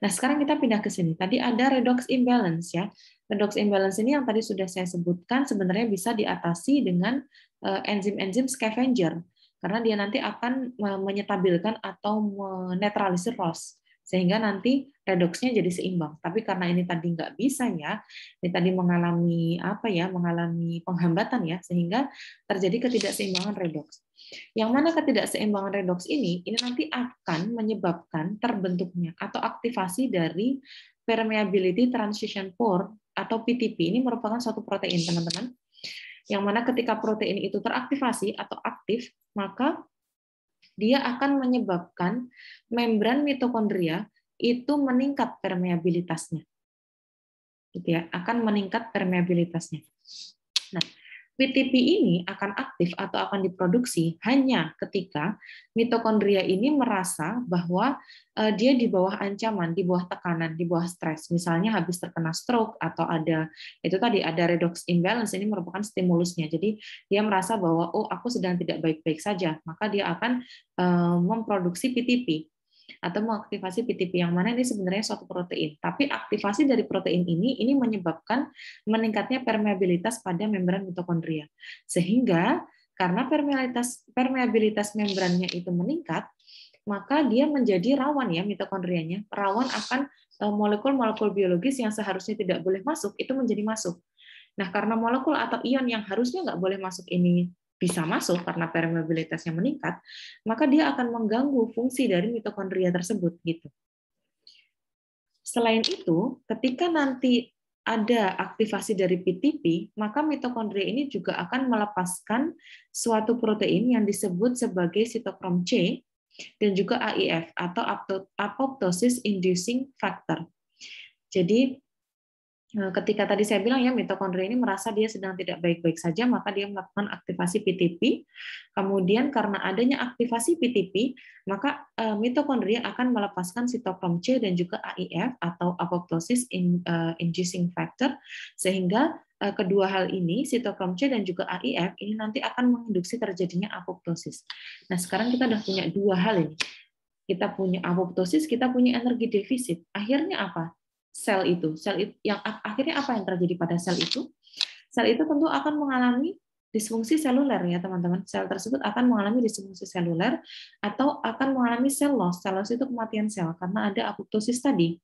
Nah, sekarang kita pindah ke sini. Tadi ada redox imbalance ya. Redox imbalance ini yang tadi sudah saya sebutkan sebenarnya bisa diatasi dengan enzim-enzim scavenger karena dia nanti akan e, menyetabilkan atau menetralisir ROS sehingga nanti redoxnya jadi seimbang. Tapi karena ini tadi nggak bisa ya, ini tadi mengalami apa ya, mengalami penghambatan ya, sehingga terjadi ketidakseimbangan redox. Yang mana ketidakseimbangan redox ini, ini nanti akan menyebabkan terbentuknya atau aktivasi dari permeability transition pore atau PTP. Ini merupakan suatu protein, teman-teman. Yang mana ketika protein itu teraktivasi atau aktif, maka dia akan menyebabkan membran mitokondria itu meningkat permeabilitasnya. Gitu ya, akan meningkat permeabilitasnya. Nah, PTP ini akan aktif atau akan diproduksi hanya ketika mitokondria ini merasa bahwa eh, dia di bawah ancaman, di bawah tekanan, di bawah stres. Misalnya habis terkena stroke atau ada itu tadi ada redox imbalance ini merupakan stimulusnya. Jadi dia merasa bahwa oh aku sedang tidak baik-baik saja, maka dia akan eh, memproduksi PTP atau mengaktifasi PTP yang mana ini sebenarnya suatu protein. Tapi aktivasi dari protein ini ini menyebabkan meningkatnya permeabilitas pada membran mitokondria. Sehingga karena permeabilitas permeabilitas membrannya itu meningkat, maka dia menjadi rawan ya mitokondrianya, rawan akan eh, molekul-molekul biologis yang seharusnya tidak boleh masuk itu menjadi masuk. Nah, karena molekul atau ion yang harusnya nggak boleh masuk ini bisa masuk karena permeabilitasnya meningkat, maka dia akan mengganggu fungsi dari mitokondria tersebut gitu. Selain itu, ketika nanti ada aktivasi dari PTP, maka mitokondria ini juga akan melepaskan suatu protein yang disebut sebagai sitokrom C dan juga AIF atau apoptosis inducing factor. Jadi Eh, ketika tadi saya bilang ya mitokondria ini merasa dia sedang tidak baik-baik saja maka dia melakukan aktivasi PTP. Kemudian karena adanya aktivasi PTP, maka eh, mitokondria akan melepaskan sitokrom C dan juga AIF atau apoptosis in, eh, inducing factor sehingga kedua hal ini sitokrom C dan juga AIF ini nanti akan menginduksi terjadinya apoptosis. Nah, sekarang kita sudah punya dua hal ini. Kita punya apoptosis, kita punya energi defisit. Akhirnya apa? sel itu. Sel itu yang akhirnya apa yang terjadi pada sel itu? Sel itu tentu akan mengalami disfungsi seluler ya teman-teman. Sel tersebut akan mengalami disfungsi seluler atau akan mengalami sel loss. Sel loss itu kematian sel karena ada apoptosis tadi.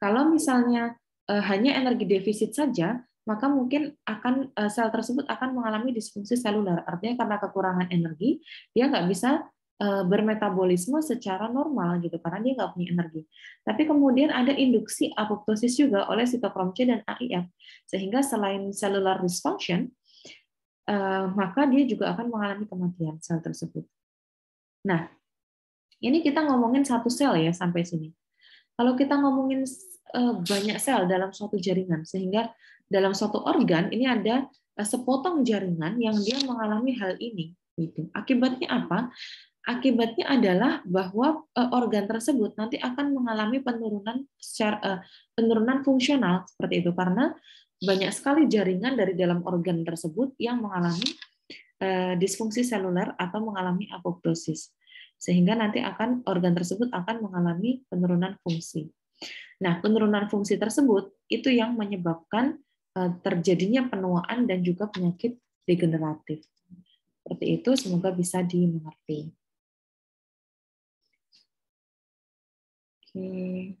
Kalau misalnya eh, hanya energi defisit saja, maka mungkin akan eh, sel tersebut akan mengalami disfungsi seluler. Artinya karena kekurangan energi, dia nggak bisa Eh, bermetabolisme secara normal gitu karena dia nggak punya energi. Tapi kemudian ada induksi apoptosis juga oleh sitokrom C dan AIF sehingga selain cellular dysfunction eh, maka dia juga akan mengalami kematian sel tersebut. Nah, ini kita ngomongin satu sel ya sampai sini. Kalau kita ngomongin eh, banyak sel dalam suatu jaringan sehingga dalam suatu organ ini ada sepotong jaringan yang dia mengalami hal ini gitu. Akibatnya apa? Akibatnya adalah bahwa eh, organ tersebut nanti akan mengalami penurunan secara, eh, penurunan fungsional seperti itu karena banyak sekali jaringan dari dalam organ tersebut yang mengalami eh, disfungsi seluler atau mengalami apoptosis sehingga nanti akan organ tersebut akan mengalami penurunan fungsi. Nah, penurunan fungsi tersebut itu yang menyebabkan terjadinya penuaan dan juga penyakit degeneratif. Seperti itu, semoga bisa dimengerti. Oke.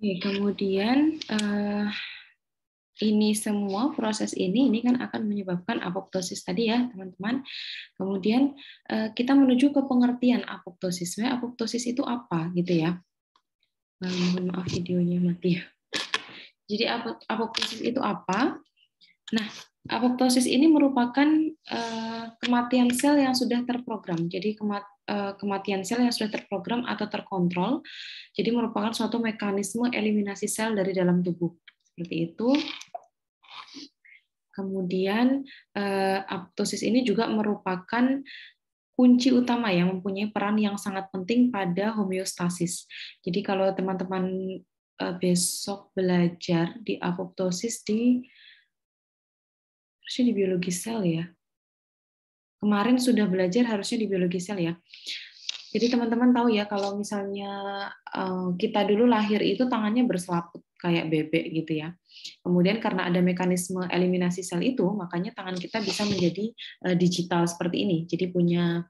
Oke, kemudian uh, ini semua proses ini ini kan akan menyebabkan apoptosis tadi ya teman-teman. Kemudian eh, kita menuju ke pengertian apoptosis. Sebenarnya apoptosis itu apa gitu ya? Eh, mohon maaf videonya mati. Ya. Jadi apoptosis itu apa? Nah, apoptosis ini merupakan kematian sel yang sudah terprogram. Jadi kemat Eh, kematian sel yang sudah terprogram atau terkontrol. Jadi merupakan suatu mekanisme eliminasi sel dari dalam tubuh. Seperti itu. Kemudian eh, apoptosis ini juga merupakan kunci utama yang mempunyai peran yang sangat penting pada homeostasis. Jadi kalau teman-teman eh, besok belajar di apoptosis di harusnya di biologi sel ya kemarin sudah belajar harusnya di biologi sel ya. Jadi teman-teman tahu ya kalau misalnya eh, kita dulu lahir itu tangannya berselaput kayak bebek gitu ya. Kemudian karena ada mekanisme eliminasi sel itu, makanya tangan kita bisa menjadi e, digital seperti ini. Jadi punya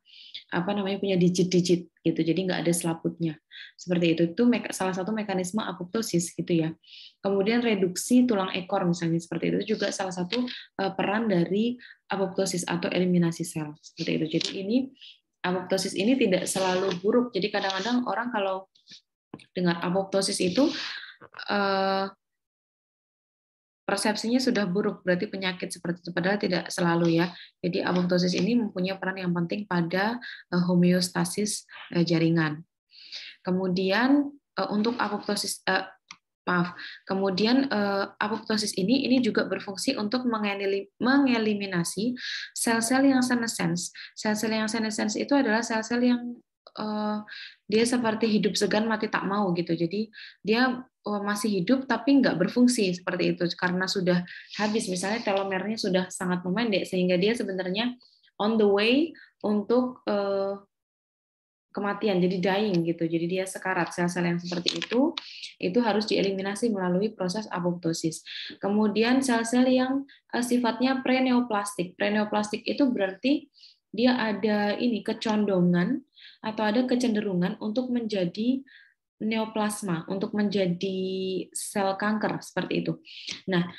apa namanya punya digit-digit gitu. Jadi nggak ada selaputnya. Seperti itu itu salah satu mekanisme apoptosis gitu ya. Kemudian reduksi tulang ekor misalnya seperti itu juga salah satu e, peran dari apoptosis atau eliminasi sel seperti itu. Jadi ini apoptosis ini tidak selalu buruk. Jadi kadang-kadang orang kalau dengar apoptosis itu uh, persepsinya sudah buruk, berarti penyakit seperti itu. Padahal tidak selalu ya. Jadi apoptosis ini mempunyai peran yang penting pada eh, homeostasis eh, jaringan. Kemudian untuk apoptosis uh, maaf. Kemudian apoptosis ini ini juga berfungsi untuk mengeliminasi sel-sel yang senescence. Sel-sel yang senescence itu adalah sel-sel yang dia seperti hidup segan mati tak mau gitu. Jadi dia Eh, masih hidup tapi nggak berfungsi seperti itu karena sudah habis misalnya telomernya sudah sangat memendek sehingga dia sebenarnya on the way untuk uh, kematian jadi dying gitu jadi dia sekarat sel-sel yang seperti itu itu harus dieliminasi melalui proses apoptosis kemudian sel-sel yang uh, sifatnya preneoplastik preneoplastik itu berarti dia ada ini kecondongan atau ada kecenderungan untuk menjadi neoplasma untuk menjadi sel kanker seperti itu. Nah,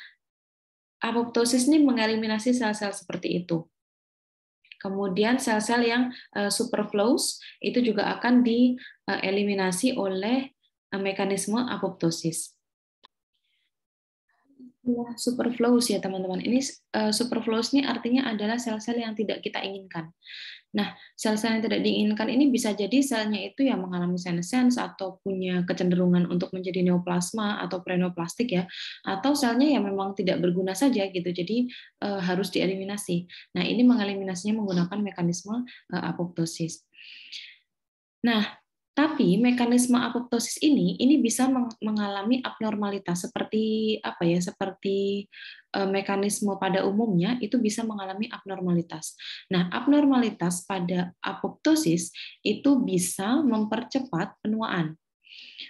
apoptosis ini mengeliminasi sel-sel seperti itu. Kemudian sel-sel yang eh, superflows superfluous itu juga akan dieliminasi eh, oleh eh, mekanisme apoptosis. Ya, superfluous ya teman-teman. Ini uh, eh, superfluous ini artinya adalah sel-sel yang tidak kita inginkan. Nah, sel-sel yang tidak diinginkan ini bisa jadi selnya itu yang mengalami senescence atau punya kecenderungan untuk menjadi neoplasma atau prenoplastik ya, atau selnya ya memang tidak berguna saja gitu. Jadi uh, harus dieliminasi. Nah, ini mengeliminasinya menggunakan mekanisme uh, apoptosis. Nah, tapi mekanisme apoptosis ini ini bisa mengalami abnormalitas seperti apa ya seperti e, mekanisme pada umumnya itu bisa mengalami abnormalitas. Nah, abnormalitas pada apoptosis itu bisa mempercepat penuaan.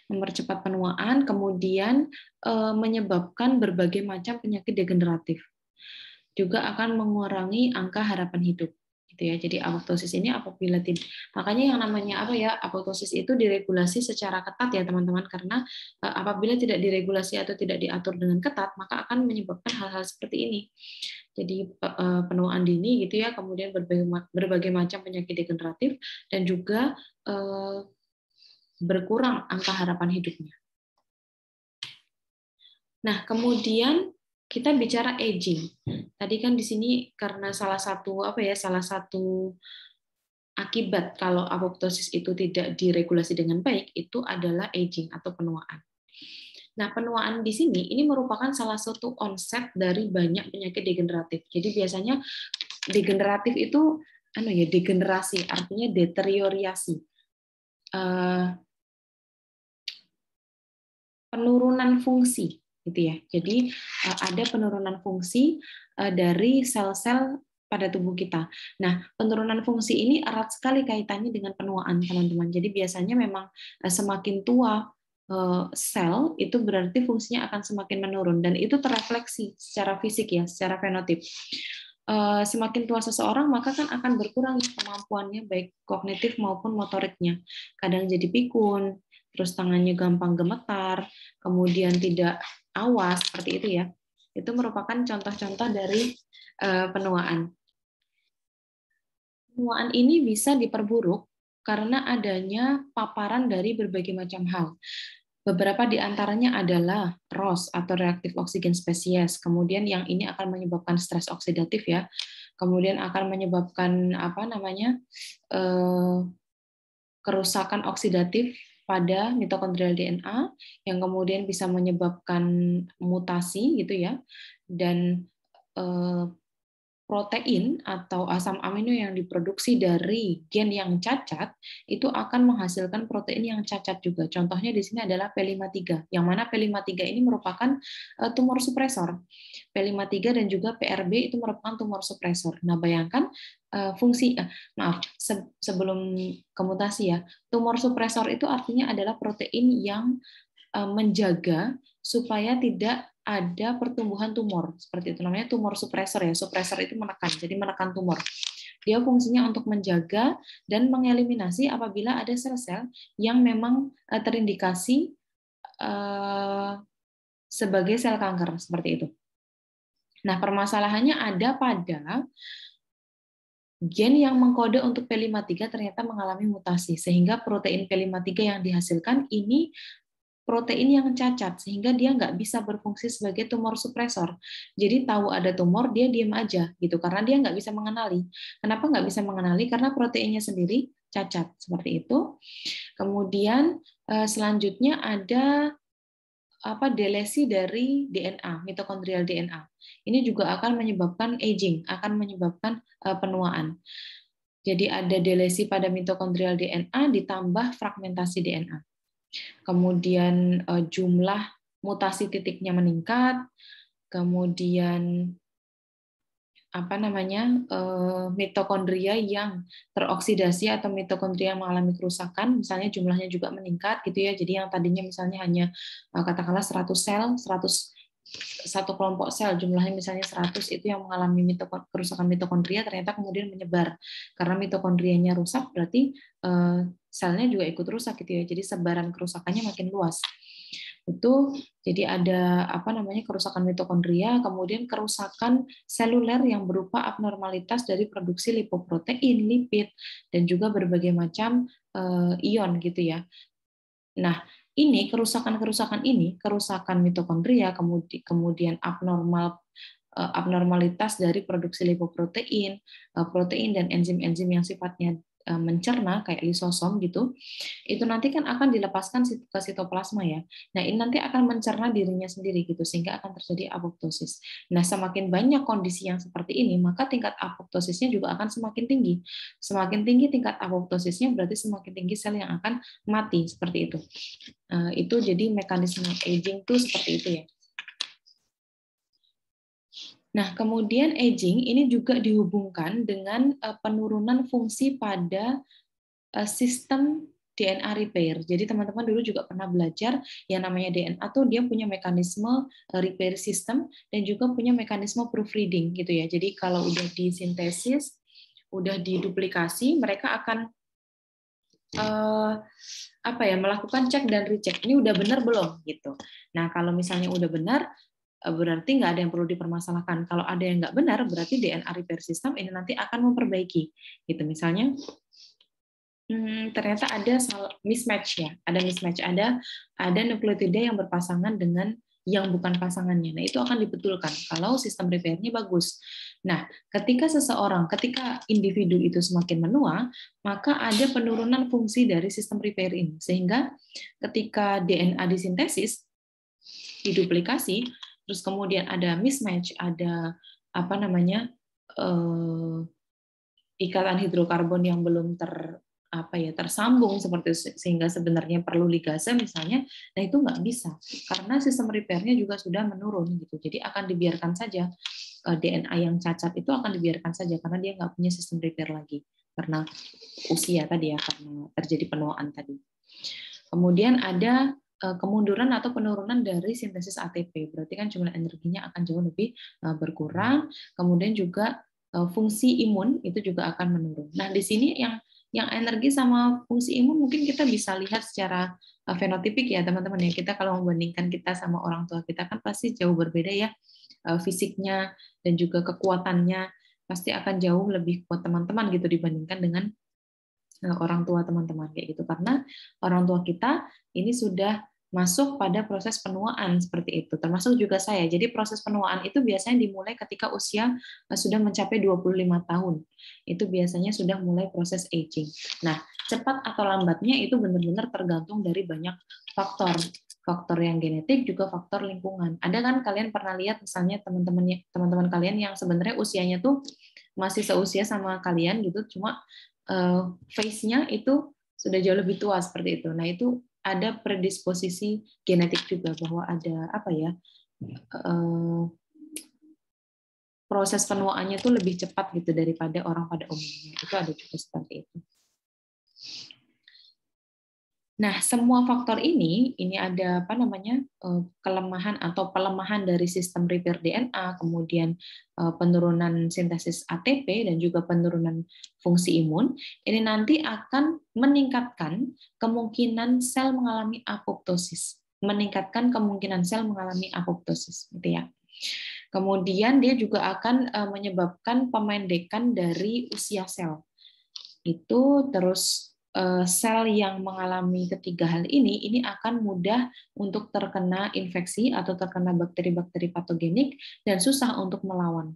Mempercepat penuaan kemudian e, menyebabkan berbagai macam penyakit degeneratif. Juga akan mengurangi angka harapan hidup gitu ya. Jadi apoptosis ini apabila tidak makanya yang namanya apa ya apoptosis itu diregulasi secara ketat ya teman-teman karena eh, apabila tidak diregulasi atau tidak diatur dengan ketat maka akan menyebabkan hal-hal seperti ini. Jadi eh, penuaan dini gitu ya, kemudian berbagai, berbagai macam penyakit degeneratif dan juga eh, berkurang angka harapan hidupnya. Nah, kemudian kita bicara aging. Tadi kan di sini karena salah satu apa ya salah satu akibat kalau apoptosis itu tidak diregulasi dengan baik itu adalah aging atau penuaan. Nah, penuaan di sini ini merupakan salah satu onset dari banyak penyakit degeneratif. Jadi biasanya degeneratif itu anu ya degenerasi artinya deteriorasi. Eh, penurunan fungsi gitu ya. Jadi eh, ada penurunan fungsi eh, dari sel-sel pada tubuh kita. Nah, penurunan fungsi ini erat sekali kaitannya dengan penuaan, teman-teman. Jadi biasanya memang eh, semakin tua sel itu berarti fungsinya akan semakin menurun dan itu terefleksi secara fisik ya, secara fenotip. Semakin tua seseorang maka kan akan berkurang kemampuannya baik kognitif maupun motoriknya. Kadang jadi pikun, terus tangannya gampang gemetar, kemudian tidak awas seperti itu ya. Itu merupakan contoh-contoh dari eh, penuaan. Penuaan ini bisa diperburuk karena adanya paparan dari berbagai macam hal. Beberapa di antaranya adalah ROS atau reaktif oksigen spesies. Kemudian yang ini akan menyebabkan stres oksidatif ya. Kemudian akan menyebabkan apa namanya? Eh, kerusakan oksidatif pada mitokondrial DNA yang kemudian bisa menyebabkan mutasi gitu ya dan eh, protein atau asam amino yang diproduksi dari gen yang cacat itu akan menghasilkan protein yang cacat juga. Contohnya di sini adalah P53, yang mana P53 ini merupakan eh, tumor supresor. P53 dan juga PRB itu merupakan tumor supresor. Nah, bayangkan eh, fungsi eh, maaf sebelum kemutasi ya. Tumor supresor itu artinya adalah protein yang menjaga supaya tidak ada pertumbuhan tumor seperti itu namanya tumor suppressor ya suppressor itu menekan jadi menekan tumor dia fungsinya untuk menjaga dan mengeliminasi apabila ada sel-sel yang memang eh, terindikasi eh, sebagai sel kanker seperti itu nah permasalahannya ada pada gen yang mengkode untuk P53 ternyata mengalami mutasi sehingga protein P53 yang dihasilkan ini protein yang cacat sehingga dia nggak bisa berfungsi sebagai tumor supresor. Jadi tahu ada tumor dia diam aja gitu karena dia nggak bisa mengenali. Kenapa nggak bisa mengenali? Karena proteinnya sendiri cacat seperti itu. Kemudian eh, selanjutnya ada apa delesi dari DNA, mitokondrial DNA. Ini juga akan menyebabkan aging, akan menyebabkan eh, penuaan. Jadi ada delesi pada mitokondrial DNA ditambah fragmentasi DNA kemudian eh, jumlah mutasi titiknya meningkat, kemudian apa namanya eh, mitokondria yang teroksidasi atau mitokondria yang mengalami kerusakan misalnya jumlahnya juga meningkat gitu ya jadi yang tadinya misalnya hanya uh, katakanlah 100 sel 100 satu kelompok sel jumlahnya misalnya 100 itu yang mengalami mitokondria, kerusakan mitokondria ternyata kemudian menyebar karena mitokondrianya rusak berarti selnya juga ikut rusak gitu ya. Jadi sebaran kerusakannya makin luas. Itu jadi ada apa namanya kerusakan mitokondria, kemudian kerusakan seluler yang berupa abnormalitas dari produksi lipoprotein, lipid dan juga berbagai macam eh, ion gitu ya. Nah, ini kerusakan-kerusakan ini, kerusakan mitokondria, kemudian abnormal eh, abnormalitas dari produksi lipoprotein, eh, protein dan enzim-enzim yang sifatnya Eh, mencerna kayak lisosom gitu, itu nanti kan akan dilepaskan ke sitoplasma ya. Nah ini nanti akan mencerna dirinya sendiri gitu sehingga akan terjadi apoptosis. Nah semakin banyak kondisi yang seperti ini maka tingkat apoptosisnya juga akan semakin tinggi. Semakin tinggi tingkat apoptosisnya berarti semakin tinggi sel yang akan mati seperti itu. Eh, itu jadi mekanisme aging tuh seperti itu ya. Nah, kemudian aging ini juga dihubungkan dengan eh, penurunan fungsi pada eh, sistem DNA repair. Jadi teman-teman dulu juga pernah belajar yang namanya DNA tuh dia punya mekanisme eh, repair system dan juga punya mekanisme proofreading gitu ya. Jadi kalau udah disintesis, udah diduplikasi, mereka akan uh, apa ya melakukan cek dan recheck ini udah benar belum gitu. Nah kalau misalnya udah benar, Eh, berarti nggak ada yang perlu dipermasalahkan. Kalau ada yang nggak benar, berarti DNA repair system ini nanti akan memperbaiki. Gitu misalnya, hmm, ternyata ada mismatch ya, ada mismatch, ada ada nukleotida yang berpasangan dengan yang bukan pasangannya. Nah itu akan dibetulkan kalau sistem repairnya bagus. Nah ketika seseorang, ketika individu itu semakin menua, maka ada penurunan fungsi dari sistem repair ini. Sehingga ketika DNA disintesis, diduplikasi, terus kemudian ada mismatch, ada apa namanya uh, ikatan hidrokarbon yang belum ter apa ya tersambung seperti sehingga sebenarnya perlu ligase misalnya, nah itu nggak bisa karena sistem repairnya juga sudah menurun gitu, jadi akan dibiarkan saja uh, eh, DNA yang cacat itu akan dibiarkan saja karena dia nggak punya sistem repair lagi karena usia tadi ya karena terjadi penuaan tadi. Kemudian ada Eh, kemunduran atau penurunan dari sintesis ATP. Berarti kan jumlah energinya akan jauh lebih eh, berkurang. Kemudian juga eh, fungsi imun itu juga akan menurun. Nah, di sini yang yang energi sama fungsi imun mungkin kita bisa lihat secara fenotipik ya teman-teman ya. Kita kalau membandingkan kita sama orang tua kita kan pasti jauh berbeda ya fisiknya dan juga kekuatannya pasti akan jauh lebih kuat teman-teman gitu dibandingkan dengan orang tua teman-teman kayak gitu karena orang tua kita ini sudah masuk pada proses penuaan seperti itu, termasuk juga saya. Jadi proses penuaan itu biasanya dimulai ketika usia eh, sudah mencapai 25 tahun. Itu biasanya sudah mulai proses aging. Nah, cepat atau lambatnya itu benar-benar tergantung dari banyak faktor. Faktor yang genetik juga faktor lingkungan. Ada kan kalian pernah lihat misalnya teman-teman ya, teman-teman kalian yang sebenarnya usianya tuh masih seusia sama kalian gitu, cuma uh, face-nya itu sudah jauh lebih tua seperti itu. Nah, itu ada predisposisi genetik juga bahwa ada apa ya eh, proses penuaannya itu lebih cepat gitu daripada orang pada umumnya itu ada juga seperti itu. Nah, semua faktor ini, ini ada apa namanya eh, kelemahan atau pelemahan dari sistem repair DNA, kemudian eh, penurunan sintesis ATP dan juga penurunan fungsi imun, ini nanti akan meningkatkan kemungkinan sel mengalami apoptosis, meningkatkan kemungkinan sel mengalami apoptosis, gitu ya. Kemudian dia juga akan eh, menyebabkan pemendekan dari usia sel. Itu terus Eh, sel yang mengalami ketiga hal ini, ini akan mudah untuk terkena infeksi atau terkena bakteri-bakteri patogenik dan susah untuk melawan.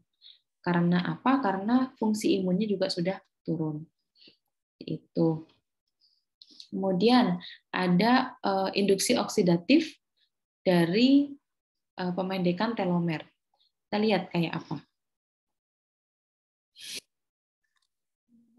Karena apa? Karena fungsi imunnya juga sudah turun. Itu. Kemudian ada eh, induksi oksidatif dari eh, pemendekan telomer. Kita lihat kayak apa.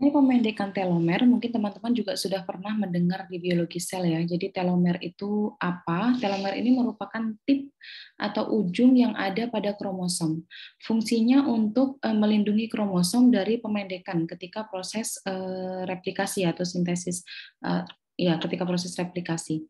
Ini pemendekan telomer, mungkin teman-teman juga sudah pernah mendengar di biologi sel ya. Jadi telomer itu apa? Telomer ini merupakan tip atau ujung yang ada pada kromosom. Fungsinya untuk eh, melindungi kromosom dari pemendekan ketika proses eh, replikasi atau sintesis eh, ya ketika proses replikasi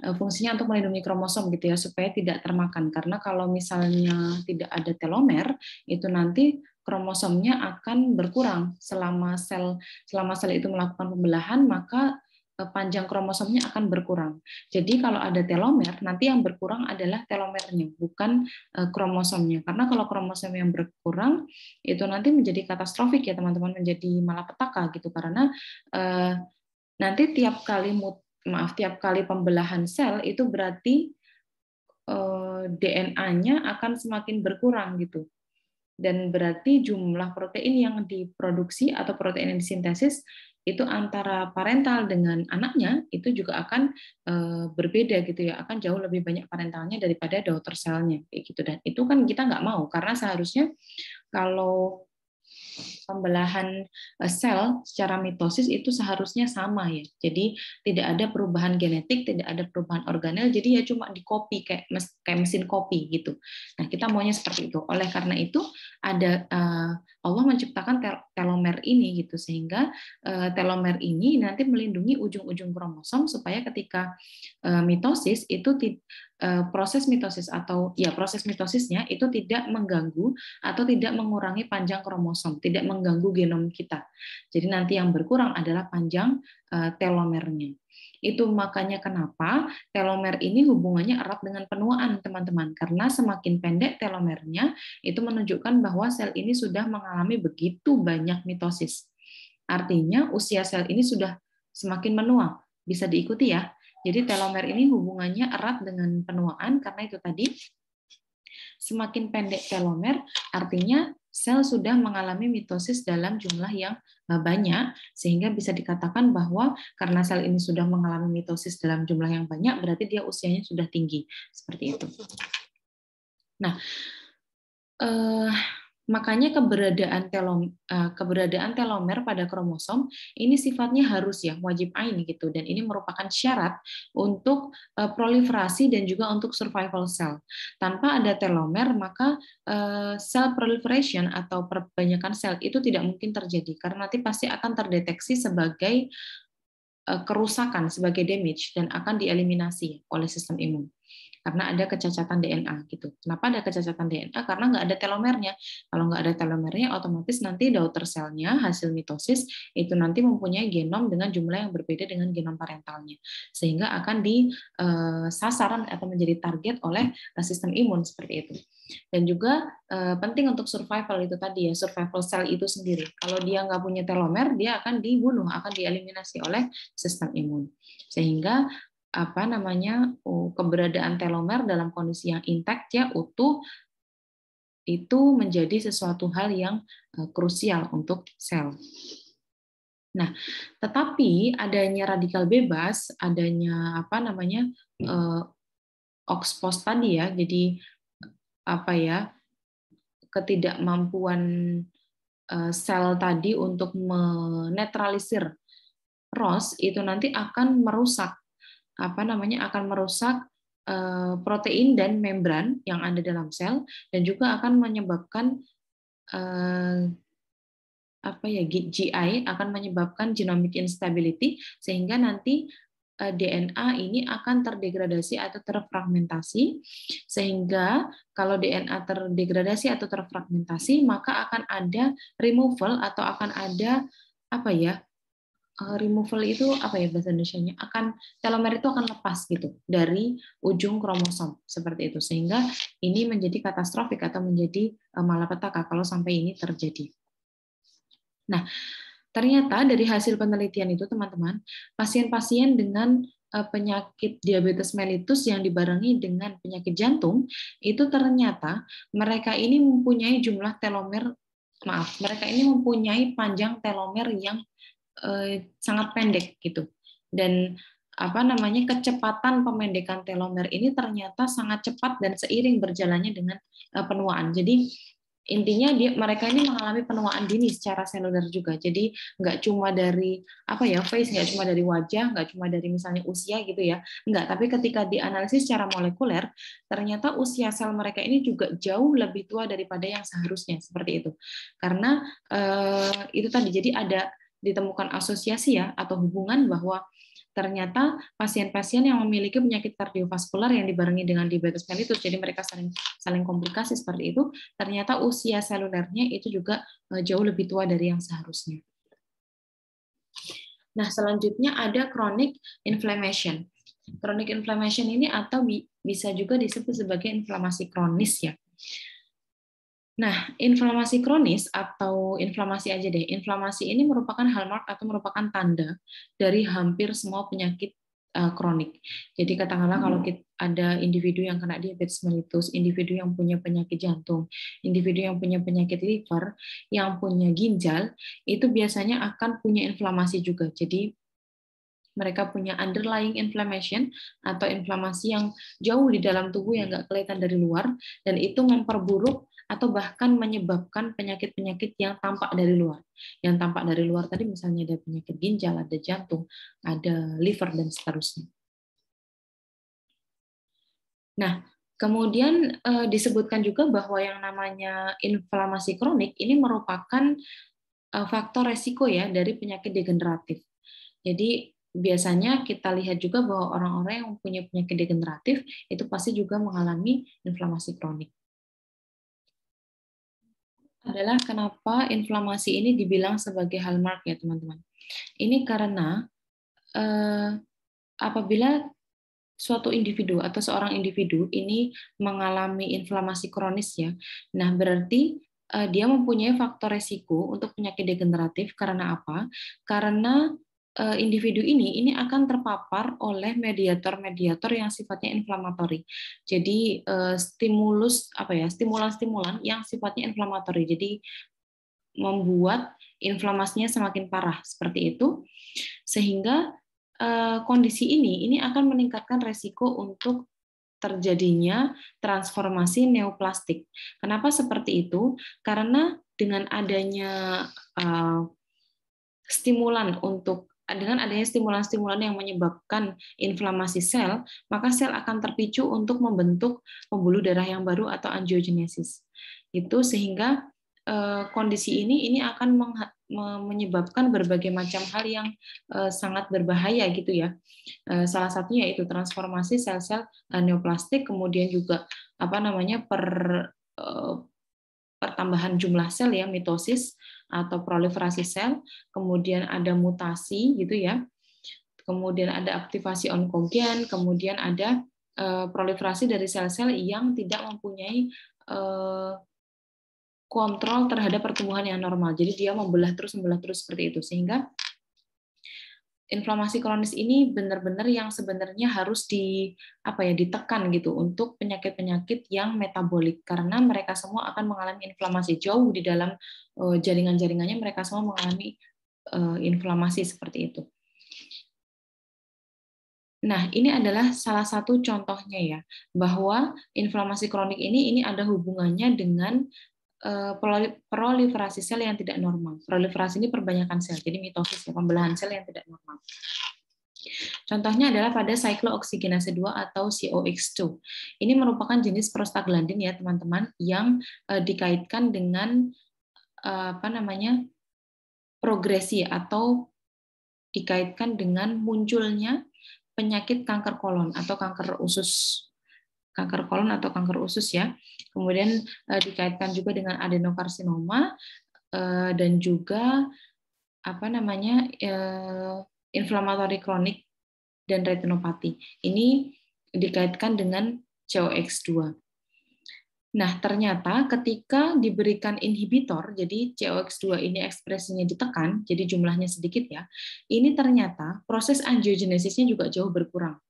fungsinya untuk melindungi kromosom gitu ya supaya tidak termakan karena kalau misalnya tidak ada telomer itu nanti kromosomnya akan berkurang selama sel selama sel itu melakukan pembelahan maka eh, panjang kromosomnya akan berkurang. Jadi kalau ada telomer, nanti yang berkurang adalah telomernya, bukan eh, kromosomnya. Karena kalau kromosom yang berkurang itu nanti menjadi katastrofik ya teman-teman, menjadi malapetaka gitu karena eh, nanti tiap kali maaf tiap kali pembelahan sel itu berarti eh, DNA-nya akan semakin berkurang gitu dan berarti jumlah protein yang diproduksi atau protein yang disintesis itu antara parental dengan anaknya itu juga akan eh, berbeda gitu ya akan jauh lebih banyak parentalnya daripada daughter cellnya kayak gitu dan itu kan kita nggak mau karena seharusnya kalau pembelahan eh, sel secara mitosis itu seharusnya sama ya. Jadi tidak ada perubahan genetik, tidak ada perubahan organel, jadi ya cuma dikopi kayak kayak mesin kopi gitu. Nah, kita maunya seperti itu. Oleh karena itu ada eh, Allah menciptakan tel telomer ini gitu sehingga eh, telomer ini nanti melindungi ujung-ujung kromosom supaya ketika mitosis itu Eh, proses mitosis atau ya proses mitosisnya itu tidak mengganggu atau tidak mengurangi panjang kromosom, tidak mengganggu genom kita. Jadi nanti yang berkurang adalah panjang eh, telomernya. Itu makanya kenapa telomer ini hubungannya erat dengan penuaan, teman-teman. Karena semakin pendek telomernya, itu menunjukkan bahwa sel ini sudah mengalami begitu banyak mitosis. Artinya usia sel ini sudah semakin menua. Bisa diikuti ya jadi telomer ini hubungannya erat dengan penuaan karena itu tadi semakin pendek telomer artinya sel sudah mengalami mitosis dalam jumlah yang eh, banyak sehingga bisa dikatakan bahwa karena sel ini sudah mengalami mitosis dalam jumlah yang banyak berarti dia usianya sudah tinggi seperti itu. Nah, eh, Makanya keberadaan telom eh, keberadaan telomer pada kromosom ini sifatnya harus ya wajib ain gitu dan ini merupakan syarat untuk eh, proliferasi dan juga untuk survival cell. Tanpa ada telomer maka sel eh, cell proliferation atau perbanyakan sel itu tidak mungkin terjadi karena nanti pasti akan terdeteksi sebagai kerusakan sebagai damage dan akan dieliminasi oleh sistem imun karena ada kecacatan DNA gitu. Kenapa ada kecacatan DNA? Karena nggak ada telomernya. Kalau nggak ada telomernya, otomatis nanti daughter selnya hasil mitosis itu nanti mempunyai genom dengan jumlah yang berbeda dengan genom parentalnya, sehingga akan disasaran eh, atau menjadi target oleh eh, sistem imun seperti itu. Dan juga eh, penting untuk survival itu tadi ya, survival cell itu sendiri. Kalau dia nggak punya telomer, dia akan dibunuh, akan dieliminasi oleh sistem imun. Sehingga apa namanya oh, keberadaan telomer dalam kondisi yang intact ya utuh itu menjadi sesuatu hal yang eh, krusial untuk sel. Nah, tetapi adanya radikal bebas, adanya apa namanya eh, oxpos tadi ya, jadi apa ya ketidakmampuan eh, sel tadi untuk menetralisir ROS itu nanti akan merusak apa namanya akan merusak eh, protein dan membran yang ada dalam sel dan juga akan menyebabkan eh, apa ya GI akan menyebabkan genomic instability sehingga nanti eh, DNA ini akan terdegradasi atau terfragmentasi sehingga kalau DNA terdegradasi atau terfragmentasi maka akan ada removal atau akan ada apa ya uh, removal itu apa ya bahasa Indonesia-nya akan telomer itu akan lepas gitu dari ujung kromosom seperti itu sehingga ini menjadi katastrofik atau menjadi uh, malapetaka kalau sampai ini terjadi. Nah, ternyata dari hasil penelitian itu teman-teman, pasien-pasien dengan eh, penyakit diabetes mellitus yang dibarengi dengan penyakit jantung itu ternyata mereka ini mempunyai jumlah telomer maaf mereka ini mempunyai panjang telomer yang Eh, sangat pendek gitu dan apa namanya kecepatan pemendekan telomer ini ternyata sangat cepat dan seiring berjalannya dengan eh, penuaan. Jadi intinya dia mereka ini mengalami penuaan dini secara seluler juga. Jadi nggak cuma dari apa ya face, nggak cuma dari wajah, nggak cuma dari misalnya usia gitu ya, nggak. Tapi ketika dianalisis secara molekuler, ternyata usia sel mereka ini juga jauh lebih tua daripada yang seharusnya seperti itu. Karena eh, itu tadi jadi ada ditemukan asosiasi ya atau hubungan bahwa ternyata pasien-pasien yang memiliki penyakit kardiovaskular yang dibarengi dengan diabetes mellitus, jadi mereka saling saling komplikasi seperti itu, ternyata usia selulernya itu juga eh, jauh lebih tua dari yang seharusnya. Nah, selanjutnya ada chronic inflammation. Chronic inflammation ini atau bisa juga disebut sebagai inflamasi kronis ya. Nah, inflamasi kronis atau inflamasi aja deh. Inflamasi ini merupakan hallmark atau merupakan tanda dari hampir semua penyakit uh, kronik. Jadi katakanlah hmm. kalau kita, ada individu yang kena diabetes mellitus, individu yang punya penyakit jantung, individu yang punya penyakit liver, yang punya ginjal, itu biasanya akan punya inflamasi juga. Jadi mereka punya underlying inflammation atau inflamasi yang jauh di dalam tubuh yang hmm. nggak kelihatan dari luar dan itu memperburuk atau bahkan menyebabkan penyakit-penyakit yang tampak dari luar. Yang tampak dari luar tadi misalnya ada penyakit ginjal, ada jantung, ada liver dan seterusnya. Nah, kemudian eh, disebutkan juga bahwa yang namanya inflamasi kronik ini merupakan eh, faktor resiko ya dari penyakit degeneratif. Jadi biasanya kita lihat juga bahwa orang-orang yang punya penyakit degeneratif itu pasti juga mengalami inflamasi kronik adalah kenapa inflamasi ini dibilang sebagai hallmark ya teman-teman. Ini karena eh, apabila suatu individu atau seorang individu ini mengalami inflamasi kronis ya, nah berarti eh, dia mempunyai faktor resiko untuk penyakit degeneratif karena apa? Karena Eh, individu ini ini akan terpapar oleh mediator-mediator yang sifatnya inflamatori. Jadi eh, stimulus apa ya, stimulan-stimulan yang sifatnya inflamatori. Jadi membuat inflamasinya semakin parah seperti itu. Sehingga eh, kondisi ini ini akan meningkatkan resiko untuk terjadinya transformasi neoplastik. Kenapa seperti itu? Karena dengan adanya uh, stimulan untuk dengan adanya stimulan-stimulan yang menyebabkan inflamasi sel, maka sel akan terpicu untuk membentuk pembuluh darah yang baru atau angiogenesis. Itu sehingga eh, kondisi ini ini akan menyebabkan berbagai macam hal yang eh, sangat berbahaya gitu ya. Eh, salah satunya yaitu transformasi sel-sel neoplastik, kemudian juga apa namanya per pertambahan jumlah sel ya mitosis, atau proliferasi sel, kemudian ada mutasi gitu ya. Kemudian ada aktivasi onkogen, kemudian ada eh, proliferasi dari sel-sel yang tidak mempunyai eh, kontrol terhadap pertumbuhan yang normal. Jadi dia membelah terus membelah terus seperti itu sehingga inflamasi kronis ini benar-benar yang sebenarnya harus di apa ya ditekan gitu untuk penyakit-penyakit yang metabolik karena mereka semua akan mengalami inflamasi jauh di dalam eh, jaringan-jaringannya mereka semua mengalami eh, inflamasi seperti itu. Nah, ini adalah salah satu contohnya ya, bahwa inflamasi kronik ini ini ada hubungannya dengan Eh, proliferasi sel yang tidak normal. Proliferasi ini perbanyakan sel, jadi mitosis ya, pembelahan sel yang tidak normal. Contohnya adalah pada siklooksigenase 2 atau COX2. Ini merupakan jenis prostaglandin ya teman-teman yang uh, dikaitkan dengan uh, apa namanya progresi atau dikaitkan dengan munculnya penyakit kanker kolon atau kanker usus kanker kolon atau kanker usus ya. Kemudian eh, dikaitkan juga dengan adenokarsinoma eh, dan juga apa namanya eh, inflamatory kronik dan retinopati. Ini dikaitkan dengan COX2. Nah, ternyata ketika diberikan inhibitor, jadi COX2 ini ekspresinya ditekan, jadi jumlahnya sedikit ya, ini ternyata proses angiogenesisnya juga jauh berkurang.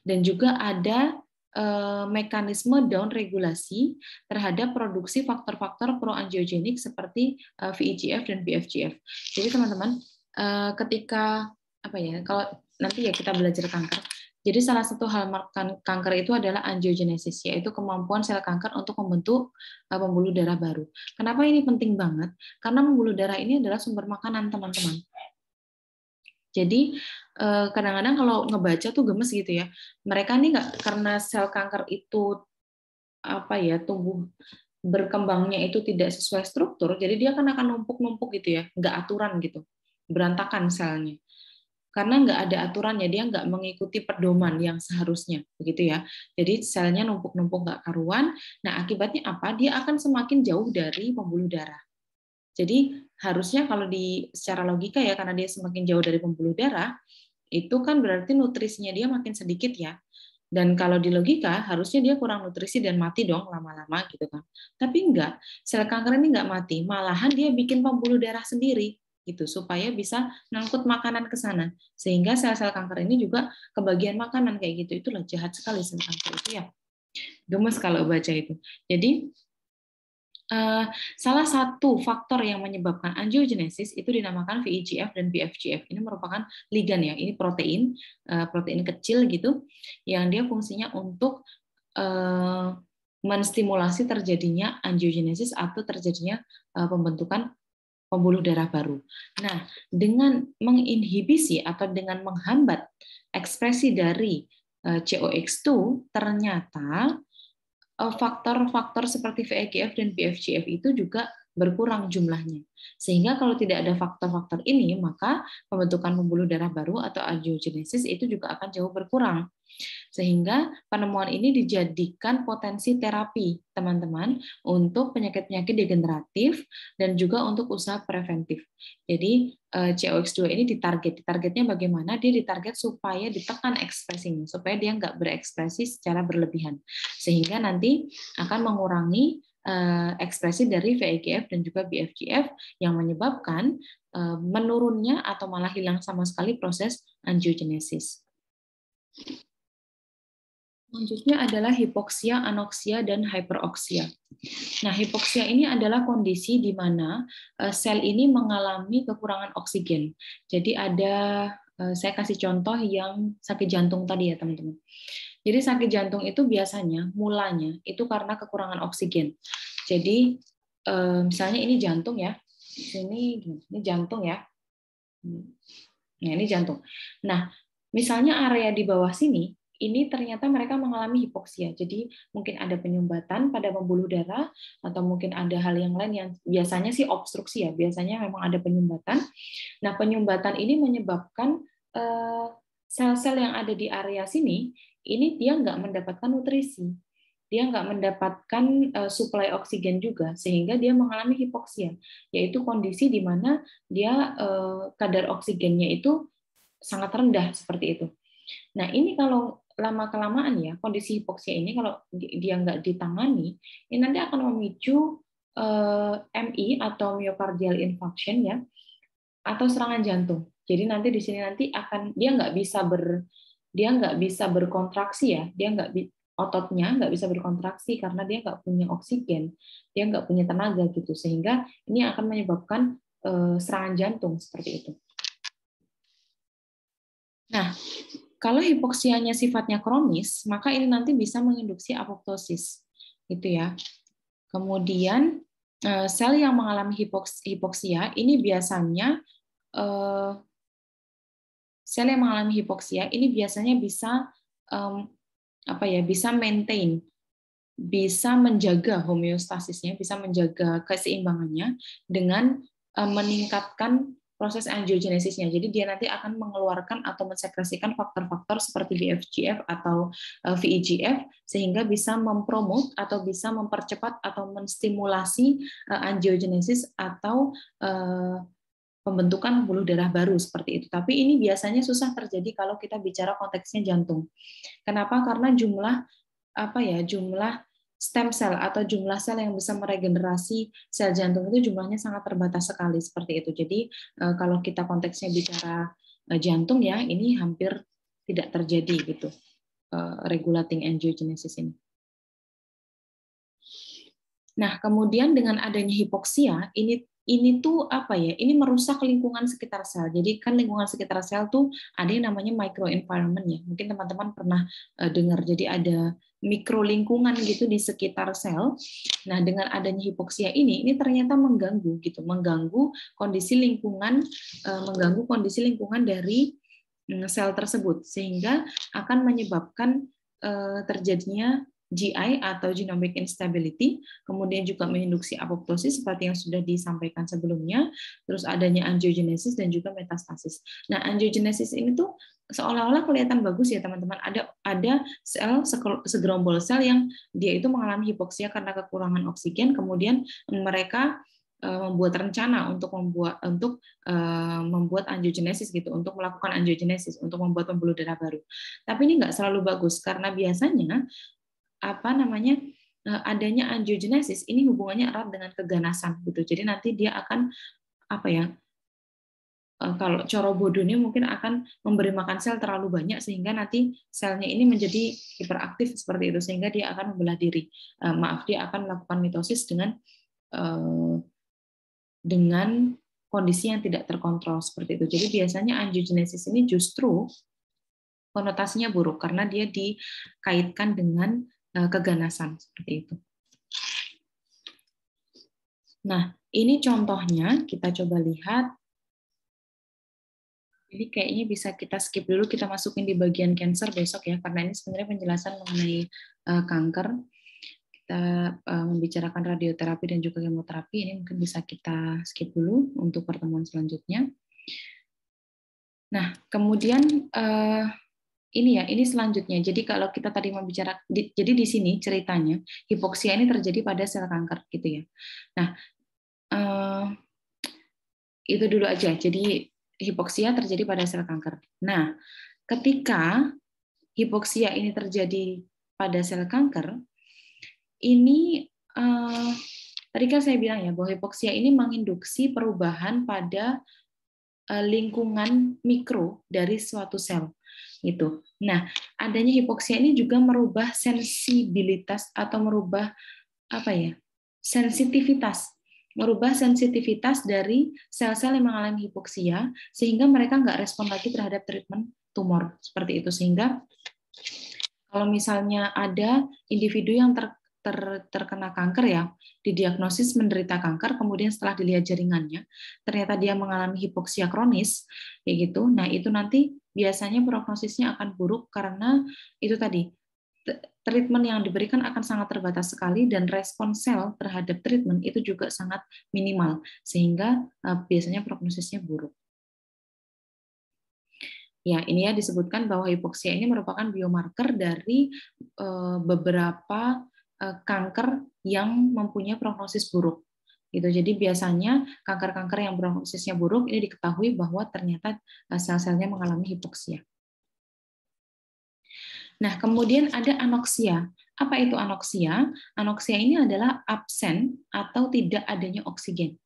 Dan juga ada Eh, mekanisme down regulasi terhadap produksi faktor-faktor proangiogenik seperti eh, VEGF dan BFGF. Jadi teman-teman, eh, ketika apa ya? Kalau nanti ya kita belajar kanker. Jadi salah satu hal kan, kanker itu adalah angiogenesis, yaitu kemampuan sel kanker untuk membentuk pembuluh darah baru. Kenapa ini penting banget? Karena pembuluh darah ini adalah sumber makanan, teman-teman. Jadi eh, kadang-kadang kalau ngebaca tuh gemes gitu ya. Mereka nih nggak karena sel kanker itu apa ya tumbuh berkembangnya itu tidak sesuai struktur, jadi dia kan akan numpuk-numpuk gitu ya, nggak aturan gitu, berantakan selnya. Karena nggak ada aturannya, dia nggak mengikuti pedoman yang seharusnya, begitu ya. Jadi selnya numpuk-numpuk nggak karuan. Nah akibatnya apa? Dia akan semakin jauh dari pembuluh darah. Jadi harusnya kalau di secara logika ya karena dia semakin jauh dari pembuluh darah itu kan berarti nutrisinya dia makin sedikit ya. Dan kalau di logika harusnya dia kurang nutrisi dan mati dong lama-lama gitu kan. Tapi enggak, sel kanker ini enggak mati, malahan dia bikin pembuluh darah sendiri gitu supaya bisa nangkut makanan ke sana sehingga sel-sel kanker ini juga kebagian makanan kayak gitu itulah jahat sekali sel kanker itu ya gemes kalau baca itu jadi Eh, salah satu faktor yang menyebabkan angiogenesis itu dinamakan VEGF dan BFGF. Ini merupakan ligan ya, ini protein, eh, protein kecil gitu, yang dia fungsinya untuk uh, menstimulasi terjadinya angiogenesis atau terjadinya pembentukan pembuluh darah baru. Nah, dengan menginhibisi atau dengan menghambat ekspresi dari COX2, ternyata Eh, faktor-faktor seperti VEGF dan BFGF itu juga berkurang jumlahnya. Sehingga kalau tidak ada faktor-faktor ini, maka pembentukan pembuluh darah baru atau angiogenesis itu juga akan jauh berkurang. Sehingga penemuan ini dijadikan potensi terapi, teman-teman, untuk penyakit-penyakit degeneratif dan juga untuk usaha preventif. Jadi eh, COX2 ini ditarget. Ditargetnya bagaimana? Dia ditarget supaya ditekan ekspresinya, supaya dia nggak berekspresi secara berlebihan. Sehingga nanti akan mengurangi eh, ekspresi dari VEGF dan juga BFGF yang menyebabkan eh, menurunnya atau malah hilang sama sekali proses angiogenesis. Selanjutnya adalah hipoksia, anoksia, dan hyperoksia. Nah, hipoksia ini adalah kondisi di mana eh, sel ini mengalami kekurangan oksigen. Jadi ada, eh, saya kasih contoh yang sakit jantung tadi ya teman-teman. Jadi sakit jantung itu biasanya mulanya itu karena kekurangan oksigen. Jadi eh, misalnya ini jantung ya, ini ini jantung ya. Nah, ini jantung. Nah, misalnya area di bawah sini ini ternyata mereka mengalami hipoksia. Jadi mungkin ada penyumbatan pada pembuluh darah atau mungkin ada hal yang lain yang biasanya sih obstruksi ya. Biasanya memang ada penyumbatan. Nah, penyumbatan ini menyebabkan eh, sel-sel yang ada di area sini ini dia nggak mendapatkan nutrisi. Dia nggak mendapatkan eh, suplai oksigen juga, sehingga dia mengalami hipoksia, yaitu kondisi di mana dia eh, kadar oksigennya itu sangat rendah seperti itu. Nah, ini kalau lama kelamaan ya kondisi hipoksia ini kalau dia nggak ditangani ini nanti akan memicu eh, MI atau myocardial infarction ya atau serangan jantung. Jadi nanti di sini nanti akan dia nggak bisa ber dia nggak bisa berkontraksi ya dia nggak ototnya nggak bisa berkontraksi karena dia nggak punya oksigen dia nggak punya tenaga gitu sehingga ini akan menyebabkan eh, serangan jantung seperti itu. Nah, kalau hipoksianya sifatnya kronis, maka ini nanti bisa menginduksi apoptosis, gitu ya. Kemudian eh, sel yang mengalami hipoksia ini biasanya eh, sel yang mengalami hipoksia ini biasanya bisa apa ya bisa maintain bisa menjaga homeostasisnya, bisa menjaga keseimbangannya dengan eh, meningkatkan proses angiogenesisnya. Jadi dia nanti akan mengeluarkan atau mensekresikan faktor-faktor seperti VFGF atau eh, VEGF sehingga bisa mempromot atau bisa mempercepat atau menstimulasi eh, angiogenesis atau eh, pembentukan bulu darah baru seperti itu. Tapi ini biasanya susah terjadi kalau kita bicara konteksnya jantung. Kenapa? Karena jumlah apa ya jumlah stem cell atau jumlah sel yang bisa meregenerasi sel jantung itu jumlahnya sangat terbatas sekali seperti itu. Jadi eh, kalau kita konteksnya bicara eh, jantung ya, ini hampir tidak terjadi gitu eh, regulating angiogenesis ini. Nah, kemudian dengan adanya hipoksia, ini ini tuh apa ya? Ini merusak lingkungan sekitar sel. Jadi kan lingkungan sekitar sel tuh ada yang namanya microenvironment ya. Mungkin teman-teman pernah dengar. Jadi ada mikro lingkungan gitu di sekitar sel. Nah, dengan adanya hipoksia ini ini ternyata mengganggu gitu, mengganggu kondisi lingkungan eh, mengganggu kondisi lingkungan dari mm, sel tersebut sehingga akan menyebabkan eh, terjadinya GI atau genomic instability, kemudian juga menginduksi apoptosis seperti yang sudah disampaikan sebelumnya, terus adanya angiogenesis dan juga metastasis. Nah, angiogenesis ini tuh seolah-olah kelihatan bagus ya teman-teman. Ada ada sel segerombol sel yang dia itu mengalami hipoksia karena kekurangan oksigen, kemudian mereka e, membuat rencana untuk membuat untuk e, membuat angiogenesis gitu untuk melakukan angiogenesis untuk membuat pembuluh darah baru tapi ini nggak selalu bagus karena biasanya apa namanya eh, adanya angiogenesis ini hubungannya erat dengan keganasan gitu. Jadi nanti dia akan apa ya? Eh, kalau coro ini mungkin akan memberi makan sel terlalu banyak sehingga nanti selnya ini menjadi hiperaktif seperti itu sehingga dia akan membelah diri. Eh, maaf dia akan melakukan mitosis dengan dengan kondisi yang tidak terkontrol seperti itu. Jadi biasanya angiogenesis ini justru konotasinya buruk karena dia dikaitkan dengan Eh, keganasan seperti itu. Nah, ini contohnya kita coba lihat. Jadi kayaknya bisa kita skip dulu, kita masukin di bagian cancer besok ya, karena ini sebenarnya penjelasan mengenai eh, kanker. Kita uh, membicarakan radioterapi dan juga kemoterapi, ini mungkin bisa kita skip dulu untuk pertemuan selanjutnya. Nah, kemudian ini ya, ini selanjutnya. Jadi kalau kita tadi membicara, di, jadi di sini ceritanya hipoksia ini terjadi pada sel kanker gitu ya. Nah, uh, itu dulu aja. Jadi hipoksia terjadi pada sel kanker. Nah, ketika hipoksia ini terjadi pada sel kanker, ini uh, tadi kan saya bilang ya bahwa hipoksia ini menginduksi perubahan pada eh, lingkungan mikro dari suatu sel itu, Nah, adanya hipoksia ini juga merubah sensibilitas atau merubah apa ya? sensitivitas merubah sensitivitas dari sel-sel yang mengalami hipoksia sehingga mereka nggak respon lagi terhadap treatment tumor seperti itu sehingga kalau misalnya ada individu yang ter, ter, terkena kanker ya didiagnosis menderita kanker kemudian setelah dilihat jaringannya ternyata dia mengalami hipoksia kronis kayak gitu nah itu nanti biasanya prognosisnya akan buruk karena itu tadi treatment yang diberikan akan sangat terbatas sekali dan respon sel terhadap treatment itu juga sangat minimal sehingga eh, biasanya prognosisnya buruk. Ya, ini ya disebutkan bahwa hipoksia ini merupakan biomarker dari eh, beberapa eh, kanker yang mempunyai prognosis buruk gitu. Jadi biasanya kanker-kanker yang prognosisnya buruk ini diketahui bahwa ternyata eh, sel-selnya mengalami hipoksia. Nah, kemudian ada anoksia. Apa itu anoksia? Anoksia ini adalah absen atau tidak adanya oksigen.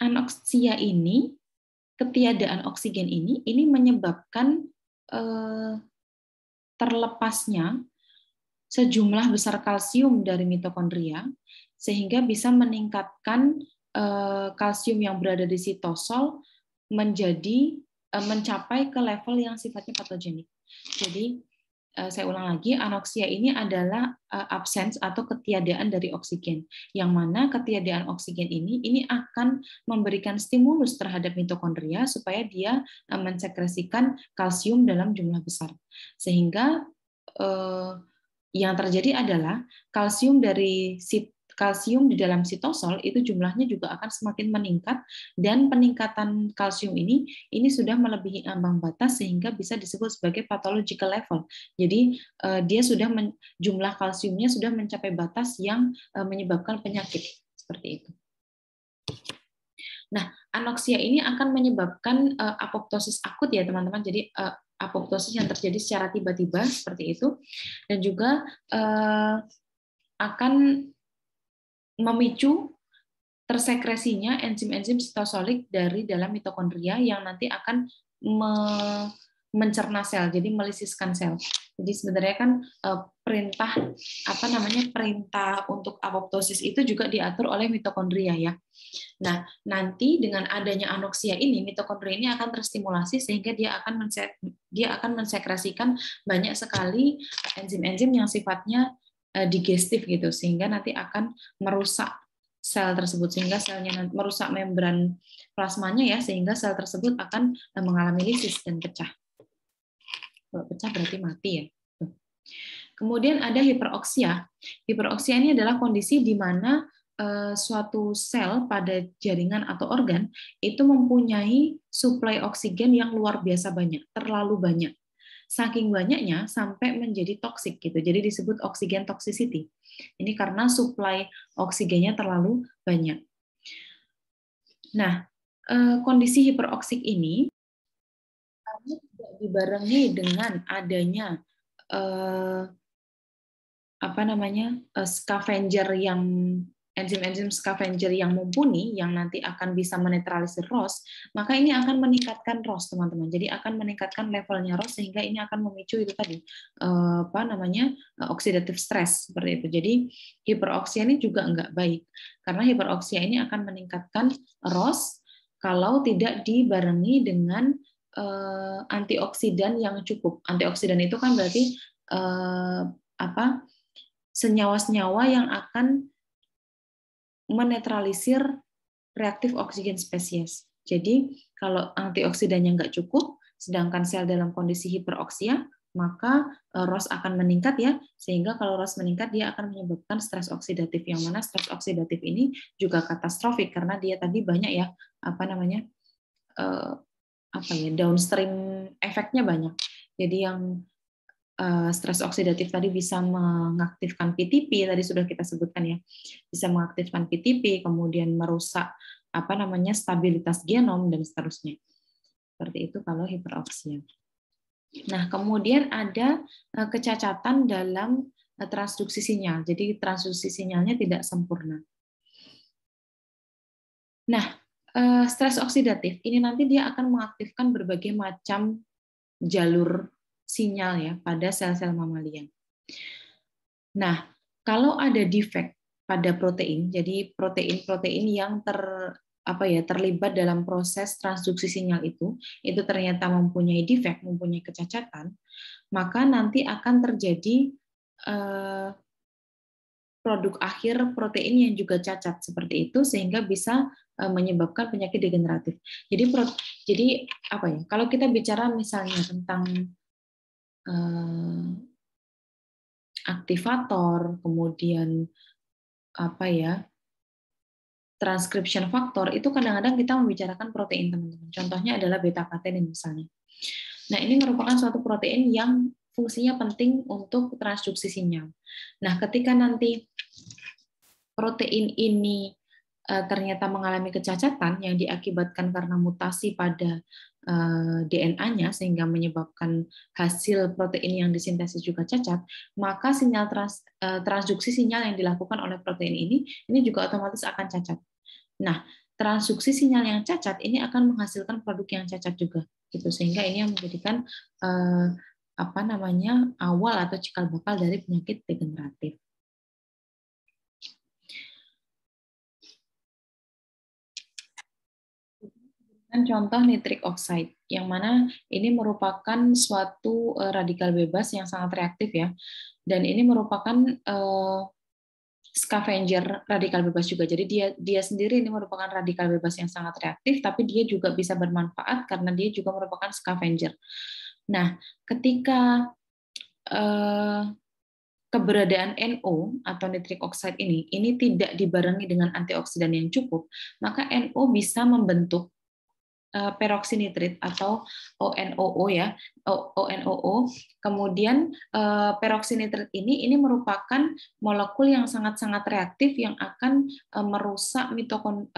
Anoksia ini, ketiadaan oksigen ini, ini menyebabkan eh, terlepasnya sejumlah besar kalsium dari mitokondria sehingga bisa meningkatkan eh, kalsium yang berada di sitosol menjadi eh, mencapai ke level yang sifatnya patogenik. Jadi eh, saya ulang lagi, anoksia ini adalah absence atau ketiadaan dari oksigen, yang mana ketiadaan oksigen ini ini akan memberikan stimulus terhadap mitokondria supaya dia mensekresikan kalsium dalam jumlah besar, sehingga yang terjadi adalah kalsium dari kalsium di dalam sitosol itu jumlahnya juga akan semakin meningkat dan peningkatan kalsium ini ini sudah melebihi ambang batas sehingga bisa disebut sebagai pathological level. Jadi eh, dia sudah men, jumlah kalsiumnya sudah mencapai batas yang eh, menyebabkan penyakit seperti itu. Nah, anoksia ini akan menyebabkan eh, apoptosis akut ya teman-teman. Jadi apoptosis yang terjadi secara tiba-tiba seperti itu dan juga eh, akan memicu tersekresinya enzim-enzim sitosolik dari dalam mitokondria yang nanti akan mencerna sel, jadi melisiskan sel. Jadi sebenarnya kan eh, perintah apa namanya perintah untuk apoptosis itu juga diatur oleh mitokondria ya. Nah, nanti dengan adanya anoksia ini mitokondria ini akan terstimulasi sehingga dia akan dia akan mensekresikan banyak sekali enzim-enzim yang sifatnya eh, digestif gitu sehingga nanti akan merusak sel tersebut sehingga selnya merusak membran plasmanya ya sehingga sel tersebut akan eh, mengalami lisis dan pecah. Kalau pecah berarti mati ya. Kemudian ada hiperoksia. Hiperoksia ini adalah kondisi di mana eh, suatu sel pada jaringan atau organ itu mempunyai suplai oksigen yang luar biasa banyak, terlalu banyak. Saking banyaknya sampai menjadi toksik gitu. Jadi disebut oksigen toxicity. Ini karena suplai oksigennya terlalu banyak. Nah, eh, kondisi hiperoksik ini dibarengi dengan adanya uh, apa namanya uh, scavenger yang enzim-enzim scavenger yang mumpuni yang nanti akan bisa menetralisir ROS, maka ini akan meningkatkan ROS, teman-teman. Jadi akan meningkatkan levelnya ROS sehingga ini akan memicu itu tadi eh, apa namanya oksidatif stress seperti itu. Jadi hiperoksia ini juga nggak baik karena hiperoksia ini akan meningkatkan ROS kalau tidak dibarengi dengan uh, antioksidan yang cukup. Antioksidan itu kan berarti uh, apa? senyawa-senyawa yang akan menetralisir reaktif oksigen spesies. Jadi kalau antioksidannya nggak cukup, sedangkan sel dalam kondisi hiperoksia, maka eh, ROS akan meningkat ya, sehingga kalau ROS meningkat dia akan menyebabkan stres oksidatif yang mana stres oksidatif ini juga katastrofik karena dia tadi banyak ya apa namanya apa ya downstream efeknya banyak. Jadi yang eh, stres oksidatif tadi bisa mengaktifkan PTP tadi sudah kita sebutkan ya. Bisa mengaktifkan PTP kemudian merusak apa namanya stabilitas genom dan seterusnya. Seperti itu kalau hiperoksia. Nah, kemudian ada eh, kecacatan dalam eh, transduksi sinyal. Jadi transduksi sinyalnya tidak sempurna. Nah, Eh, stres oksidatif ini nanti dia akan mengaktifkan berbagai macam jalur sinyal ya pada sel-sel mamalia. Nah, kalau ada defect pada protein, jadi protein-protein yang ter apa ya terlibat dalam proses transduksi sinyal itu, itu ternyata mempunyai defect, mempunyai kecacatan, maka nanti akan terjadi eh, produk akhir protein yang juga cacat seperti itu sehingga bisa eh, menyebabkan penyakit degeneratif. Jadi pro, jadi apa ya? Kalau kita bicara misalnya tentang eh, aktivator, kemudian apa ya? transcription factor itu kadang-kadang kita membicarakan protein teman-teman. Contohnya adalah beta katenin misalnya. Nah, ini merupakan suatu protein yang fungsinya penting untuk transduksi sinyal. Nah, ketika nanti protein ini eh, ternyata mengalami kecacatan yang diakibatkan karena mutasi pada eh, DNA-nya sehingga menyebabkan hasil protein yang disintesis juga cacat, maka sinyal trans, eh, transduksi sinyal yang dilakukan oleh protein ini ini juga otomatis akan cacat. Nah, transduksi sinyal yang cacat ini akan menghasilkan produk yang cacat juga, gitu sehingga ini yang menjadikan apa namanya awal atau cikal bakal dari penyakit degeneratif. contoh nitrik oxide yang mana ini merupakan suatu eh, radikal bebas yang sangat reaktif ya dan ini merupakan uh, scavenger radikal bebas juga jadi dia dia sendiri ini merupakan radikal bebas yang sangat reaktif tapi dia juga bisa bermanfaat karena dia juga merupakan scavenger nah ketika uh, keberadaan NO atau nitrik oxide ini ini tidak dibarengi dengan antioksidan yang cukup maka NO bisa membentuk Eh, peroxynitrit atau ONOO ya, ONOO. Kemudian eh, peroxynitrit ini ini merupakan molekul yang sangat-sangat reaktif yang akan eh, merusak mitokon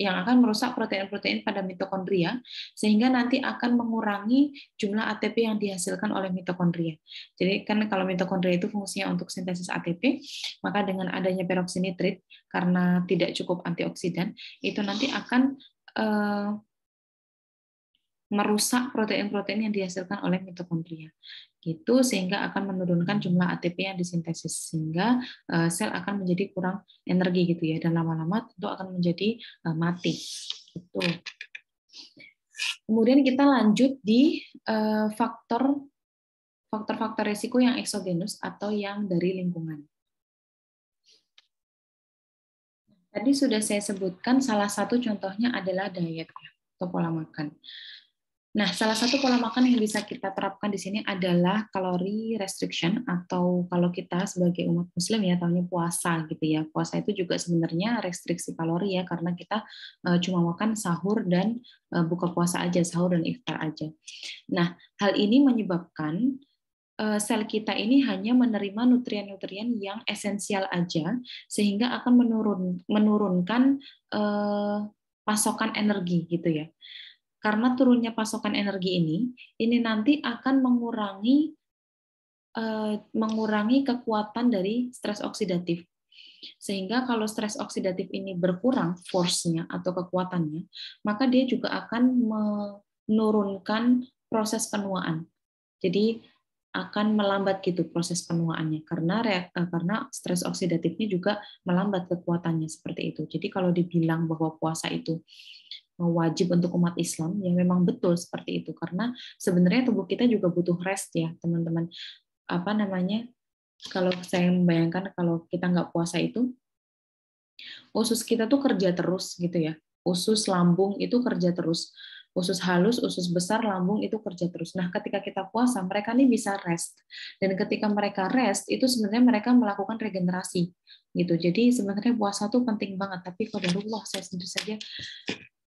yang akan merusak protein-protein pada mitokondria sehingga nanti akan mengurangi jumlah ATP yang dihasilkan oleh mitokondria. Jadi kan kalau mitokondria itu fungsinya untuk sintesis ATP, maka dengan adanya peroksinitrit karena tidak cukup antioksidan itu nanti akan merusak protein-protein yang dihasilkan oleh mitokondria. Gitu sehingga akan menurunkan jumlah ATP yang disintesis sehingga eh, sel akan menjadi kurang energi gitu ya dan lama-lama tentu akan menjadi eh, mati. Gitu. Kemudian kita lanjut di eh, faktor faktor-faktor resiko yang eksogenus atau yang dari lingkungan. Tadi sudah saya sebutkan salah satu contohnya adalah diet atau pola makan. Nah, salah satu pola makan yang bisa kita terapkan di sini adalah kalori restriction atau kalau kita sebagai umat muslim ya tahunya puasa gitu ya. Puasa itu juga sebenarnya restriksi kalori ya karena kita eh, cuma makan sahur dan eh, buka puasa aja, sahur dan iftar aja. Nah, hal ini menyebabkan eh, sel kita ini hanya menerima nutrien-nutrien yang esensial aja sehingga akan menurun menurunkan pasokan energi gitu ya. Karena turunnya pasokan energi ini, ini nanti akan mengurangi eh, mengurangi kekuatan dari stres oksidatif. Sehingga kalau stres oksidatif ini berkurang force-nya atau kekuatannya, maka dia juga akan menurunkan proses penuaan. Jadi akan melambat gitu proses penuaannya karena eh, karena stres oksidatifnya juga melambat kekuatannya seperti itu. Jadi kalau dibilang bahwa puasa itu wajib untuk umat Islam yang memang betul seperti itu karena sebenarnya tubuh kita juga butuh rest ya teman-teman apa namanya kalau saya membayangkan kalau kita nggak puasa itu usus kita tuh kerja terus gitu ya usus lambung itu kerja terus usus halus, usus besar, lambung itu kerja terus. Nah, ketika kita puasa, mereka ini bisa rest. Dan ketika mereka rest, itu sebenarnya mereka melakukan regenerasi gitu. Jadi sebenarnya puasa tuh penting banget, tapi kalau Allah saya sendiri saja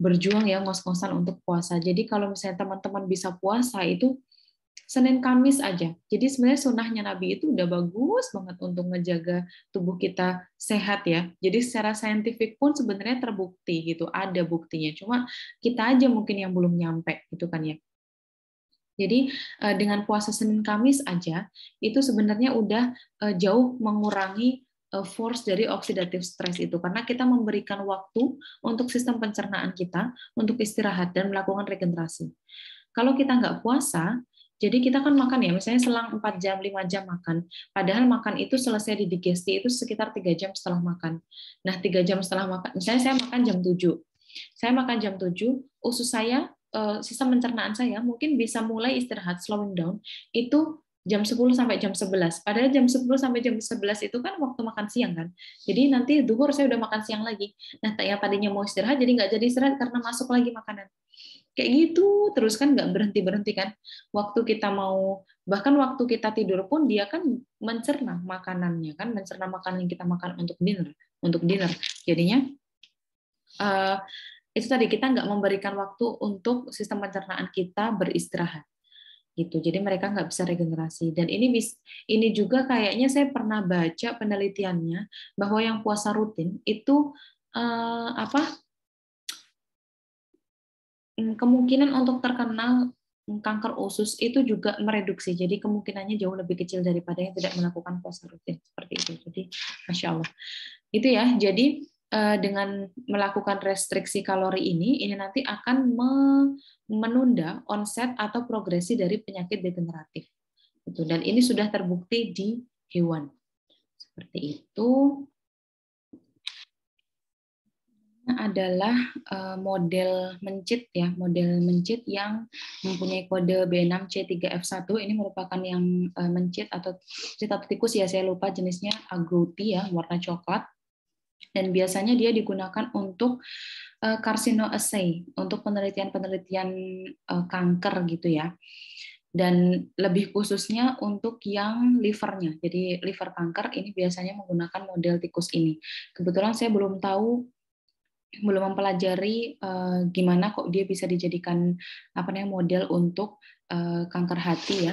berjuang ya ngos-ngosan untuk puasa. Jadi kalau misalnya teman-teman bisa puasa itu Senin Kamis aja. Jadi sebenarnya sunnahnya Nabi itu udah bagus banget untuk ngejaga tubuh kita sehat ya. Jadi secara saintifik pun sebenarnya terbukti gitu, ada buktinya. Cuma kita aja mungkin yang belum nyampe gitu kan ya. Jadi eh, dengan puasa Senin Kamis aja itu sebenarnya udah eh, jauh mengurangi Eh, force dari oksidatif stress itu karena kita memberikan waktu untuk sistem pencernaan kita untuk istirahat dan melakukan regenerasi. Kalau kita nggak puasa, jadi kita kan makan ya, misalnya selang 4 jam, 5 jam makan. Padahal makan itu selesai di itu sekitar 3 jam setelah makan. Nah, 3 jam setelah makan, misalnya saya makan jam 7. Saya makan jam 7, usus saya eh, sistem pencernaan saya mungkin bisa mulai istirahat slowing down itu jam 10 sampai jam 11. Padahal jam 10 sampai jam 11 itu kan waktu makan siang kan. Jadi nanti duhur saya udah makan siang lagi. Nah, ya padinya mau istirahat jadi nggak jadi istirahat karena masuk lagi makanan. Kayak gitu terus kan nggak berhenti berhenti kan. Waktu kita mau bahkan waktu kita tidur pun dia kan mencerna makanannya kan, mencerna makanan yang kita makan untuk dinner, untuk dinner. Jadinya uh, itu tadi kita nggak memberikan waktu untuk sistem pencernaan kita beristirahat gitu. Jadi mereka nggak bisa regenerasi. Dan ini bis ini juga kayaknya saya pernah baca penelitiannya bahwa yang puasa rutin itu eh, apa mm, kemungkinan untuk terkenal kanker usus itu juga mereduksi. Jadi kemungkinannya jauh lebih kecil daripada yang tidak melakukan puasa rutin seperti itu. Jadi masya Allah. Itu ya. Jadi Eh, dengan melakukan restriksi kalori ini, ini nanti akan menunda onset atau progresi dari penyakit degeneratif. Gitu. dan ini sudah terbukti di hewan. Seperti itu. adalah eh, model mencit ya, model mencit yang mempunyai kode B6C3F1 ini merupakan yang eh, mencit atau cita tikus ya saya lupa jenisnya agouti ya warna coklat dan biasanya dia digunakan untuk karsino eh, assay untuk penelitian-penelitian eh, kanker gitu ya dan lebih khususnya untuk yang livernya. Jadi liver kanker ini biasanya menggunakan model tikus ini. Kebetulan saya belum tahu belum mempelajari uh, gimana kok dia bisa dijadikan apa namanya model untuk uh, kanker hati ya.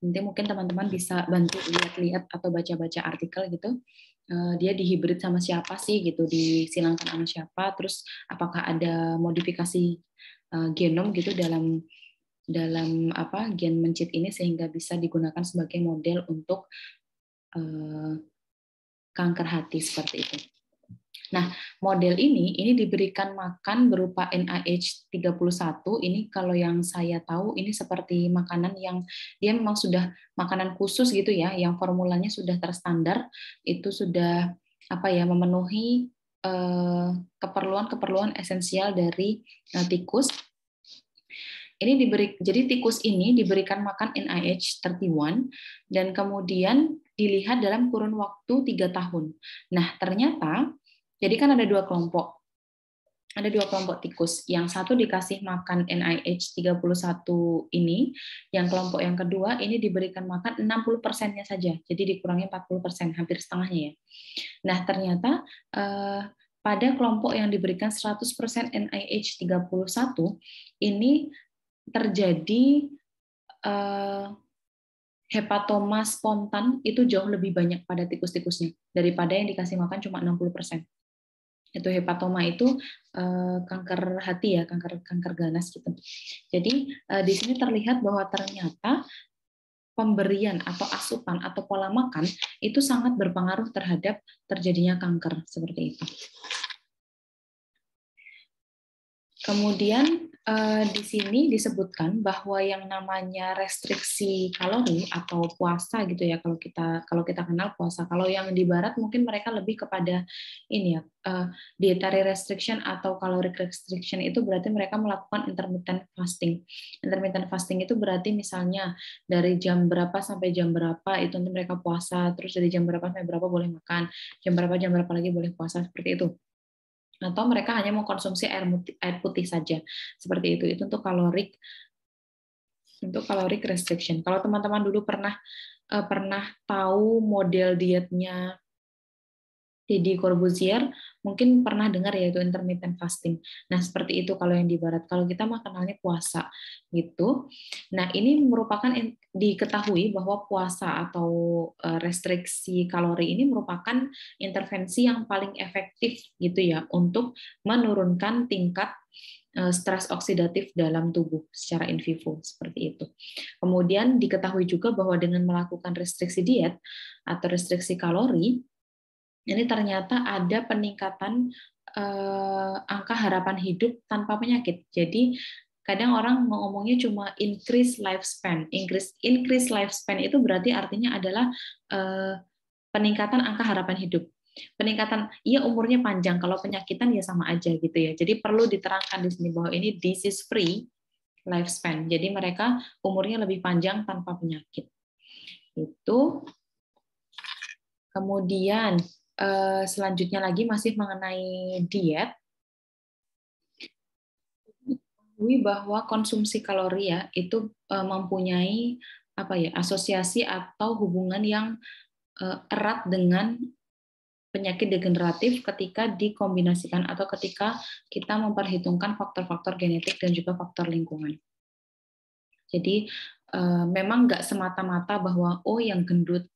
Nanti mungkin teman-teman bisa bantu lihat-lihat atau baca-baca artikel gitu. Eh, dia dihibrid sama siapa sih gitu disilangkan sama siapa terus apakah ada modifikasi eh, genom gitu dalam dalam apa gen mencit ini sehingga bisa digunakan sebagai model untuk uh, kanker hati seperti itu. Nah, model ini ini diberikan makan berupa NIH 31. Ini kalau yang saya tahu ini seperti makanan yang dia memang sudah makanan khusus gitu ya, yang formulanya sudah terstandar, itu sudah apa ya memenuhi eh, keperluan-keperluan eh, esensial dari eh, tikus. Ini diberi jadi tikus ini diberikan makan NIH 31 dan kemudian dilihat dalam kurun waktu 3 tahun. Nah, ternyata jadi kan ada dua kelompok. Ada dua kelompok tikus. Yang satu dikasih makan NIH 31 ini, yang kelompok yang kedua ini diberikan makan 60 persennya saja. Jadi dikurangi 40 hampir setengahnya ya. Nah ternyata eh, pada kelompok yang diberikan 100 NIH 31 ini terjadi eh, hepatoma spontan itu jauh lebih banyak pada tikus-tikusnya daripada yang dikasih makan cuma 60% itu hepatoma itu eh, kanker hati ya kanker kanker ganas gitu jadi eh, di sini terlihat bahwa ternyata pemberian atau asupan atau pola makan itu sangat berpengaruh terhadap terjadinya kanker seperti itu kemudian Eh, di sini disebutkan bahwa yang namanya restriksi kalori atau puasa gitu ya kalau kita kalau kita kenal puasa kalau yang di barat mungkin mereka lebih kepada ini ya uh, dietary restriction atau caloric restriction itu berarti mereka melakukan intermittent fasting intermittent fasting itu berarti misalnya dari jam berapa sampai jam berapa itu nanti mereka puasa terus dari jam berapa sampai berapa boleh makan jam berapa jam berapa lagi boleh puasa seperti itu atau mereka hanya mau konsumsi air putih, air putih saja seperti itu itu untuk kalorik untuk kalorik restriction kalau teman-teman dulu pernah eh, pernah tahu model dietnya Didi Corbusier mungkin pernah dengar yaitu intermittent fasting. Nah, seperti itu kalau yang di barat. Kalau kita mah kenalnya puasa gitu. Nah, ini merupakan diketahui bahwa puasa atau eh, restriksi kalori ini merupakan intervensi yang paling efektif gitu ya untuk menurunkan tingkat eh, stres oksidatif dalam tubuh secara in vivo seperti itu. Kemudian diketahui juga bahwa dengan melakukan restriksi diet atau restriksi kalori ini ternyata ada peningkatan eh, angka harapan hidup tanpa penyakit. Jadi kadang orang ngomongnya cuma increase lifespan. Increase increase lifespan itu berarti artinya adalah eh, peningkatan angka harapan hidup. Peningkatan iya umurnya panjang, kalau penyakitan ya sama aja gitu ya. Jadi perlu diterangkan di sini bahwa ini disease free lifespan. Jadi mereka umurnya lebih panjang tanpa penyakit. Itu kemudian Eh, selanjutnya lagi masih mengenai diet mengetahui bahwa konsumsi kalori ya itu eh, mempunyai apa ya asosiasi atau hubungan yang eh, erat dengan penyakit degeneratif ketika dikombinasikan atau ketika kita memperhitungkan faktor-faktor genetik dan juga faktor lingkungan. Jadi memang nggak semata-mata bahwa oh yang gendut,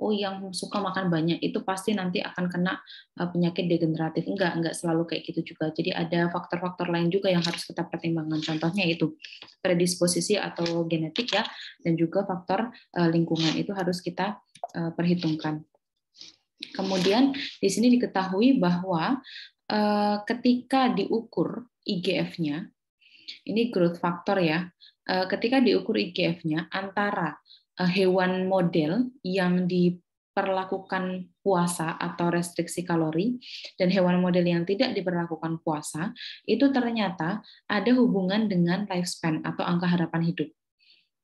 oh yang suka makan banyak itu pasti nanti akan kena eh, penyakit degeneratif. Enggak, enggak selalu kayak gitu juga. Jadi ada faktor-faktor lain juga yang harus kita pertimbangkan. Contohnya itu predisposisi atau genetik ya, dan juga faktor eh, lingkungan itu harus kita eh, perhitungkan. Kemudian di sini diketahui bahwa ketika diukur IGF-nya, ini growth factor ya, ketika diukur IGF-nya antara Eh, hewan model yang diperlakukan puasa atau restriksi kalori dan hewan model yang tidak diperlakukan puasa itu ternyata ada hubungan dengan lifespan atau angka harapan hidup.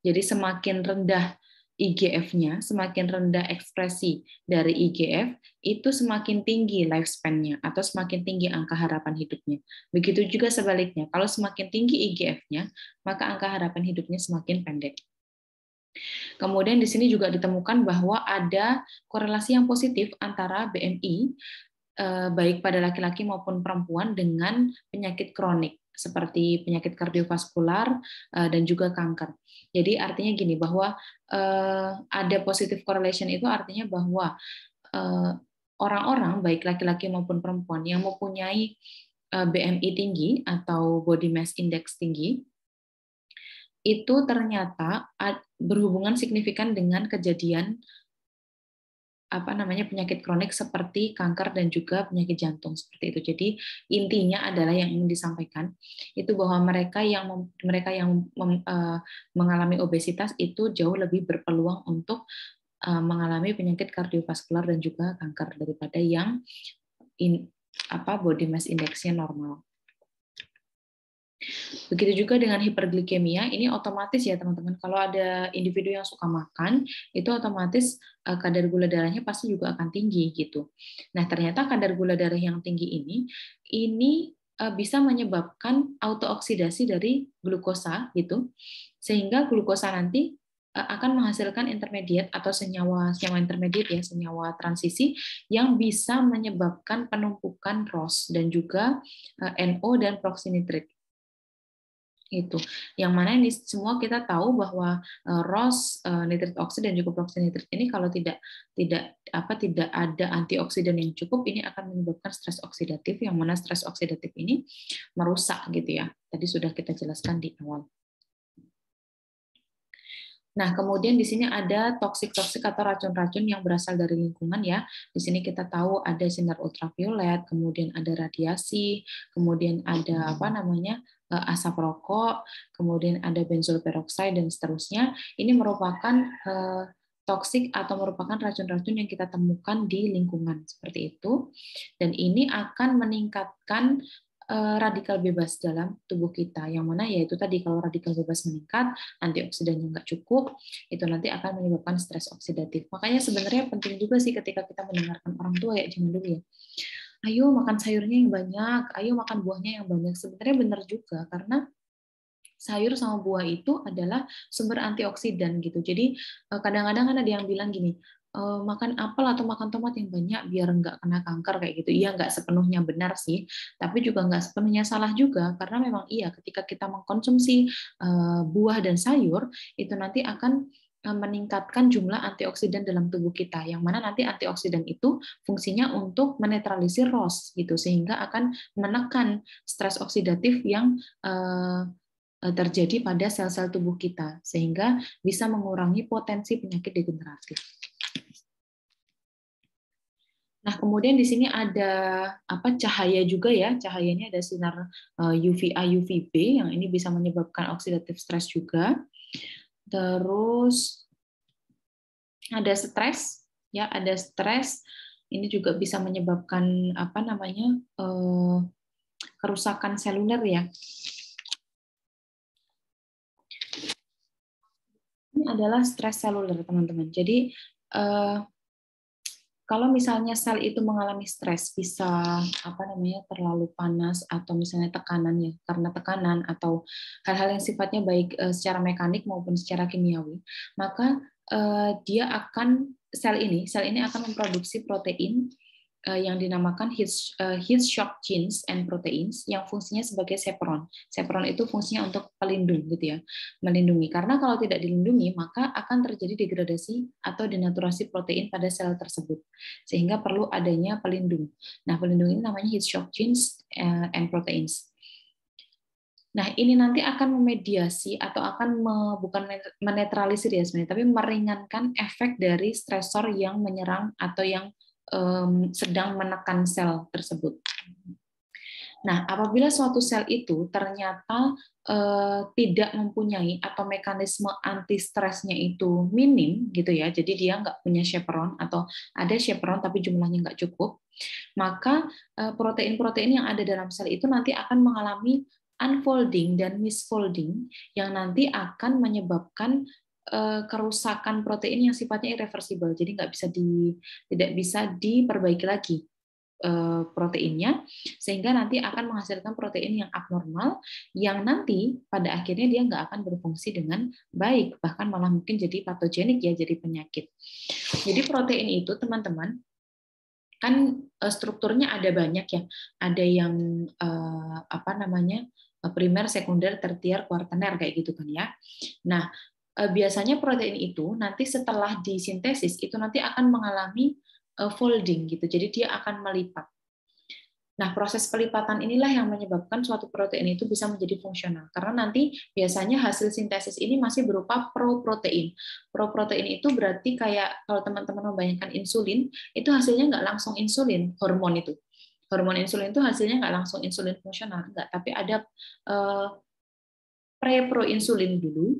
Jadi semakin rendah IGF-nya, semakin rendah ekspresi dari IGF, itu semakin tinggi lifespan-nya atau semakin tinggi angka harapan hidupnya. Begitu juga sebaliknya, kalau semakin tinggi IGF-nya, maka angka harapan hidupnya semakin pendek. Kemudian di sini juga ditemukan bahwa ada korelasi yang positif antara BMI e, baik pada laki-laki maupun perempuan dengan penyakit kronik seperti penyakit kardiovaskular e, dan juga kanker. Jadi artinya gini bahwa e, ada positive correlation itu artinya bahwa orang-orang baik laki-laki maupun perempuan yang mempunyai BMI tinggi atau body mass index tinggi itu ternyata berhubungan signifikan dengan kejadian apa namanya penyakit kronik seperti kanker dan juga penyakit jantung seperti itu. Jadi intinya adalah yang ingin disampaikan itu bahwa mereka yang mereka yang mem, uh, mengalami obesitas itu jauh lebih berpeluang untuk uh, mengalami penyakit kardiovaskular dan juga kanker daripada yang in, apa body mass indexnya normal. Begitu juga dengan hiperglikemia, ini otomatis ya teman-teman. Kalau ada individu yang suka makan, itu otomatis eh, kadar gula darahnya pasti juga akan tinggi gitu. Nah, ternyata kadar gula darah yang tinggi ini ini eh, bisa menyebabkan autooksidasi dari glukosa gitu. Sehingga glukosa nanti eh, akan menghasilkan intermediate atau senyawa senyawa intermediate ya senyawa transisi yang bisa menyebabkan penumpukan ROS dan juga NO dan proxenitrit itu yang mana ini semua kita tahu bahwa uh, ROS eh, nitrit oksida dan juga nitrit ini kalau tidak tidak apa tidak ada antioksidan yang cukup ini akan menyebabkan stres oksidatif yang mana stres oksidatif ini merusak gitu ya tadi sudah kita jelaskan di awal Nah, kemudian di sini ada toksik-toksik atau racun-racun yang berasal dari lingkungan ya. Di sini kita tahu ada sinar ultraviolet, kemudian ada radiasi, kemudian ada apa namanya? Eh, asap rokok, kemudian ada benzoyl peroxide dan seterusnya. Ini merupakan eh, toksik atau merupakan racun-racun yang kita temukan di lingkungan seperti itu. Dan ini akan meningkatkan eh, radikal bebas dalam tubuh kita yang mana yaitu tadi kalau radikal bebas meningkat antioksidannya nggak cukup itu nanti akan menyebabkan stres oksidatif makanya sebenarnya penting juga sih ketika kita mendengarkan orang tua ya jangan dulu ya ayo makan sayurnya yang banyak, ayo makan buahnya yang banyak. Sebenarnya benar juga karena sayur sama buah itu adalah sumber antioksidan gitu. Jadi eh, kadang-kadang kan ada yang bilang gini, e, makan apel atau makan tomat yang banyak biar nggak kena kanker kayak gitu. Iya nggak sepenuhnya benar sih, tapi juga nggak sepenuhnya salah juga karena memang iya ketika kita mengkonsumsi eh, buah dan sayur itu nanti akan Eh, meningkatkan jumlah antioksidan dalam tubuh kita yang mana nanti antioksidan itu fungsinya untuk menetralisir ROS gitu sehingga akan menekan stres oksidatif yang uh, terjadi pada sel-sel tubuh kita sehingga bisa mengurangi potensi penyakit degeneratif. Nah, kemudian di sini ada apa cahaya juga ya. Cahayanya ada sinar UVA, UVB yang ini bisa menyebabkan oksidatif stres juga terus ada stres ya ada stres ini juga bisa menyebabkan apa namanya eh, kerusakan seluler ya ini adalah stres seluler teman-teman jadi eh, kalau misalnya sel itu mengalami stres, bisa apa namanya terlalu panas atau misalnya tekanan ya, karena tekanan atau hal-hal yang sifatnya baik eh, secara mekanik maupun secara kimiawi, maka eh, dia akan sel ini, sel ini akan memproduksi protein Eh, yang dinamakan heat, eh, shock genes and proteins yang fungsinya sebagai sepron. Sepron itu fungsinya untuk pelindung gitu ya, melindungi. Karena kalau tidak dilindungi maka akan terjadi degradasi atau denaturasi protein pada sel tersebut, sehingga perlu adanya pelindung. Nah, pelindung ini namanya heat shock genes eh, and proteins. Nah, ini nanti akan memediasi atau akan me, bukan menetralisir ya sebenarnya, tapi meringankan efek dari stresor yang menyerang atau yang um, sedang menekan sel tersebut. Nah, apabila suatu sel itu ternyata eh, tidak mempunyai atau mekanisme anti stresnya itu minim, gitu ya, jadi dia nggak punya chaperon atau ada chaperon tapi jumlahnya nggak cukup, maka eh, protein protein yang ada dalam sel itu nanti akan mengalami unfolding dan misfolding yang nanti akan menyebabkan Eh, kerusakan protein yang sifatnya irreversible, jadi nggak bisa di tidak bisa diperbaiki lagi eh, proteinnya, sehingga nanti akan menghasilkan protein yang abnormal, yang nanti pada akhirnya dia nggak akan berfungsi dengan baik, bahkan malah mungkin jadi patogenik ya, jadi penyakit. Jadi protein itu teman-teman kan eh, strukturnya ada banyak ya, ada yang apa namanya primer, sekunder, tertiar, kuartener kayak gitu kan ya. Nah, Eh, biasanya protein itu nanti setelah disintesis itu nanti akan mengalami eh, folding gitu. Jadi dia akan melipat. Nah, proses pelipatan inilah yang menyebabkan suatu protein itu bisa menjadi fungsional. Karena nanti biasanya hasil sintesis ini masih berupa proprotein. Proprotein itu berarti kayak kalau teman-teman membayangkan insulin, itu hasilnya nggak langsung insulin, hormon itu. Hormon insulin itu hasilnya nggak langsung insulin fungsional, nggak, tapi ada pre eh, preproinsulin dulu,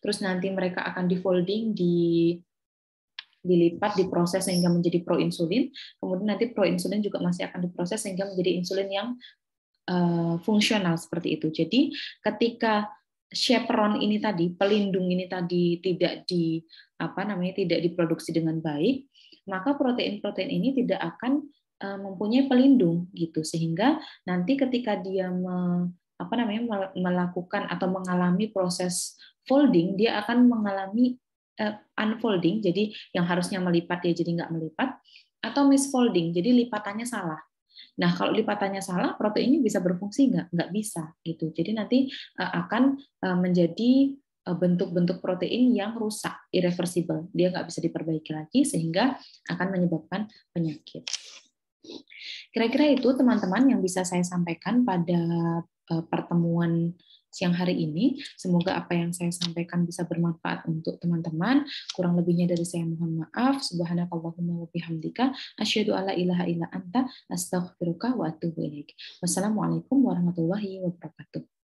Terus nanti mereka akan difolding di dilipat, diproses sehingga menjadi proinsulin. Kemudian nanti proinsulin juga masih akan diproses sehingga menjadi insulin yang uh, fungsional seperti itu. Jadi ketika chaperon ini tadi, pelindung ini tadi tidak di apa namanya tidak diproduksi dengan baik, maka protein-protein ini tidak akan eh, mempunyai pelindung gitu sehingga nanti ketika dia me, apa namanya melakukan atau mengalami proses folding dia akan mengalami uh, unfolding jadi yang harusnya melipat dia jadi nggak melipat atau misfolding jadi lipatannya salah Nah, kalau lipatannya salah, proteinnya bisa berfungsi nggak? Nggak bisa, gitu. Jadi nanti eh, akan eh, menjadi bentuk-bentuk protein yang rusak, irreversible. Dia nggak bisa diperbaiki lagi, sehingga akan menyebabkan penyakit. Kira-kira itu teman-teman yang bisa saya sampaikan pada Eh, pertemuan siang hari ini. Semoga apa yang saya sampaikan bisa bermanfaat untuk teman-teman. Kurang lebihnya dari saya mohon maaf. Subhanakallahumma wa bihamdika asyhadu alla ilaha illa anta astaghfiruka wa atubu ilaik. Wassalamualaikum warahmatullahi wabarakatuh.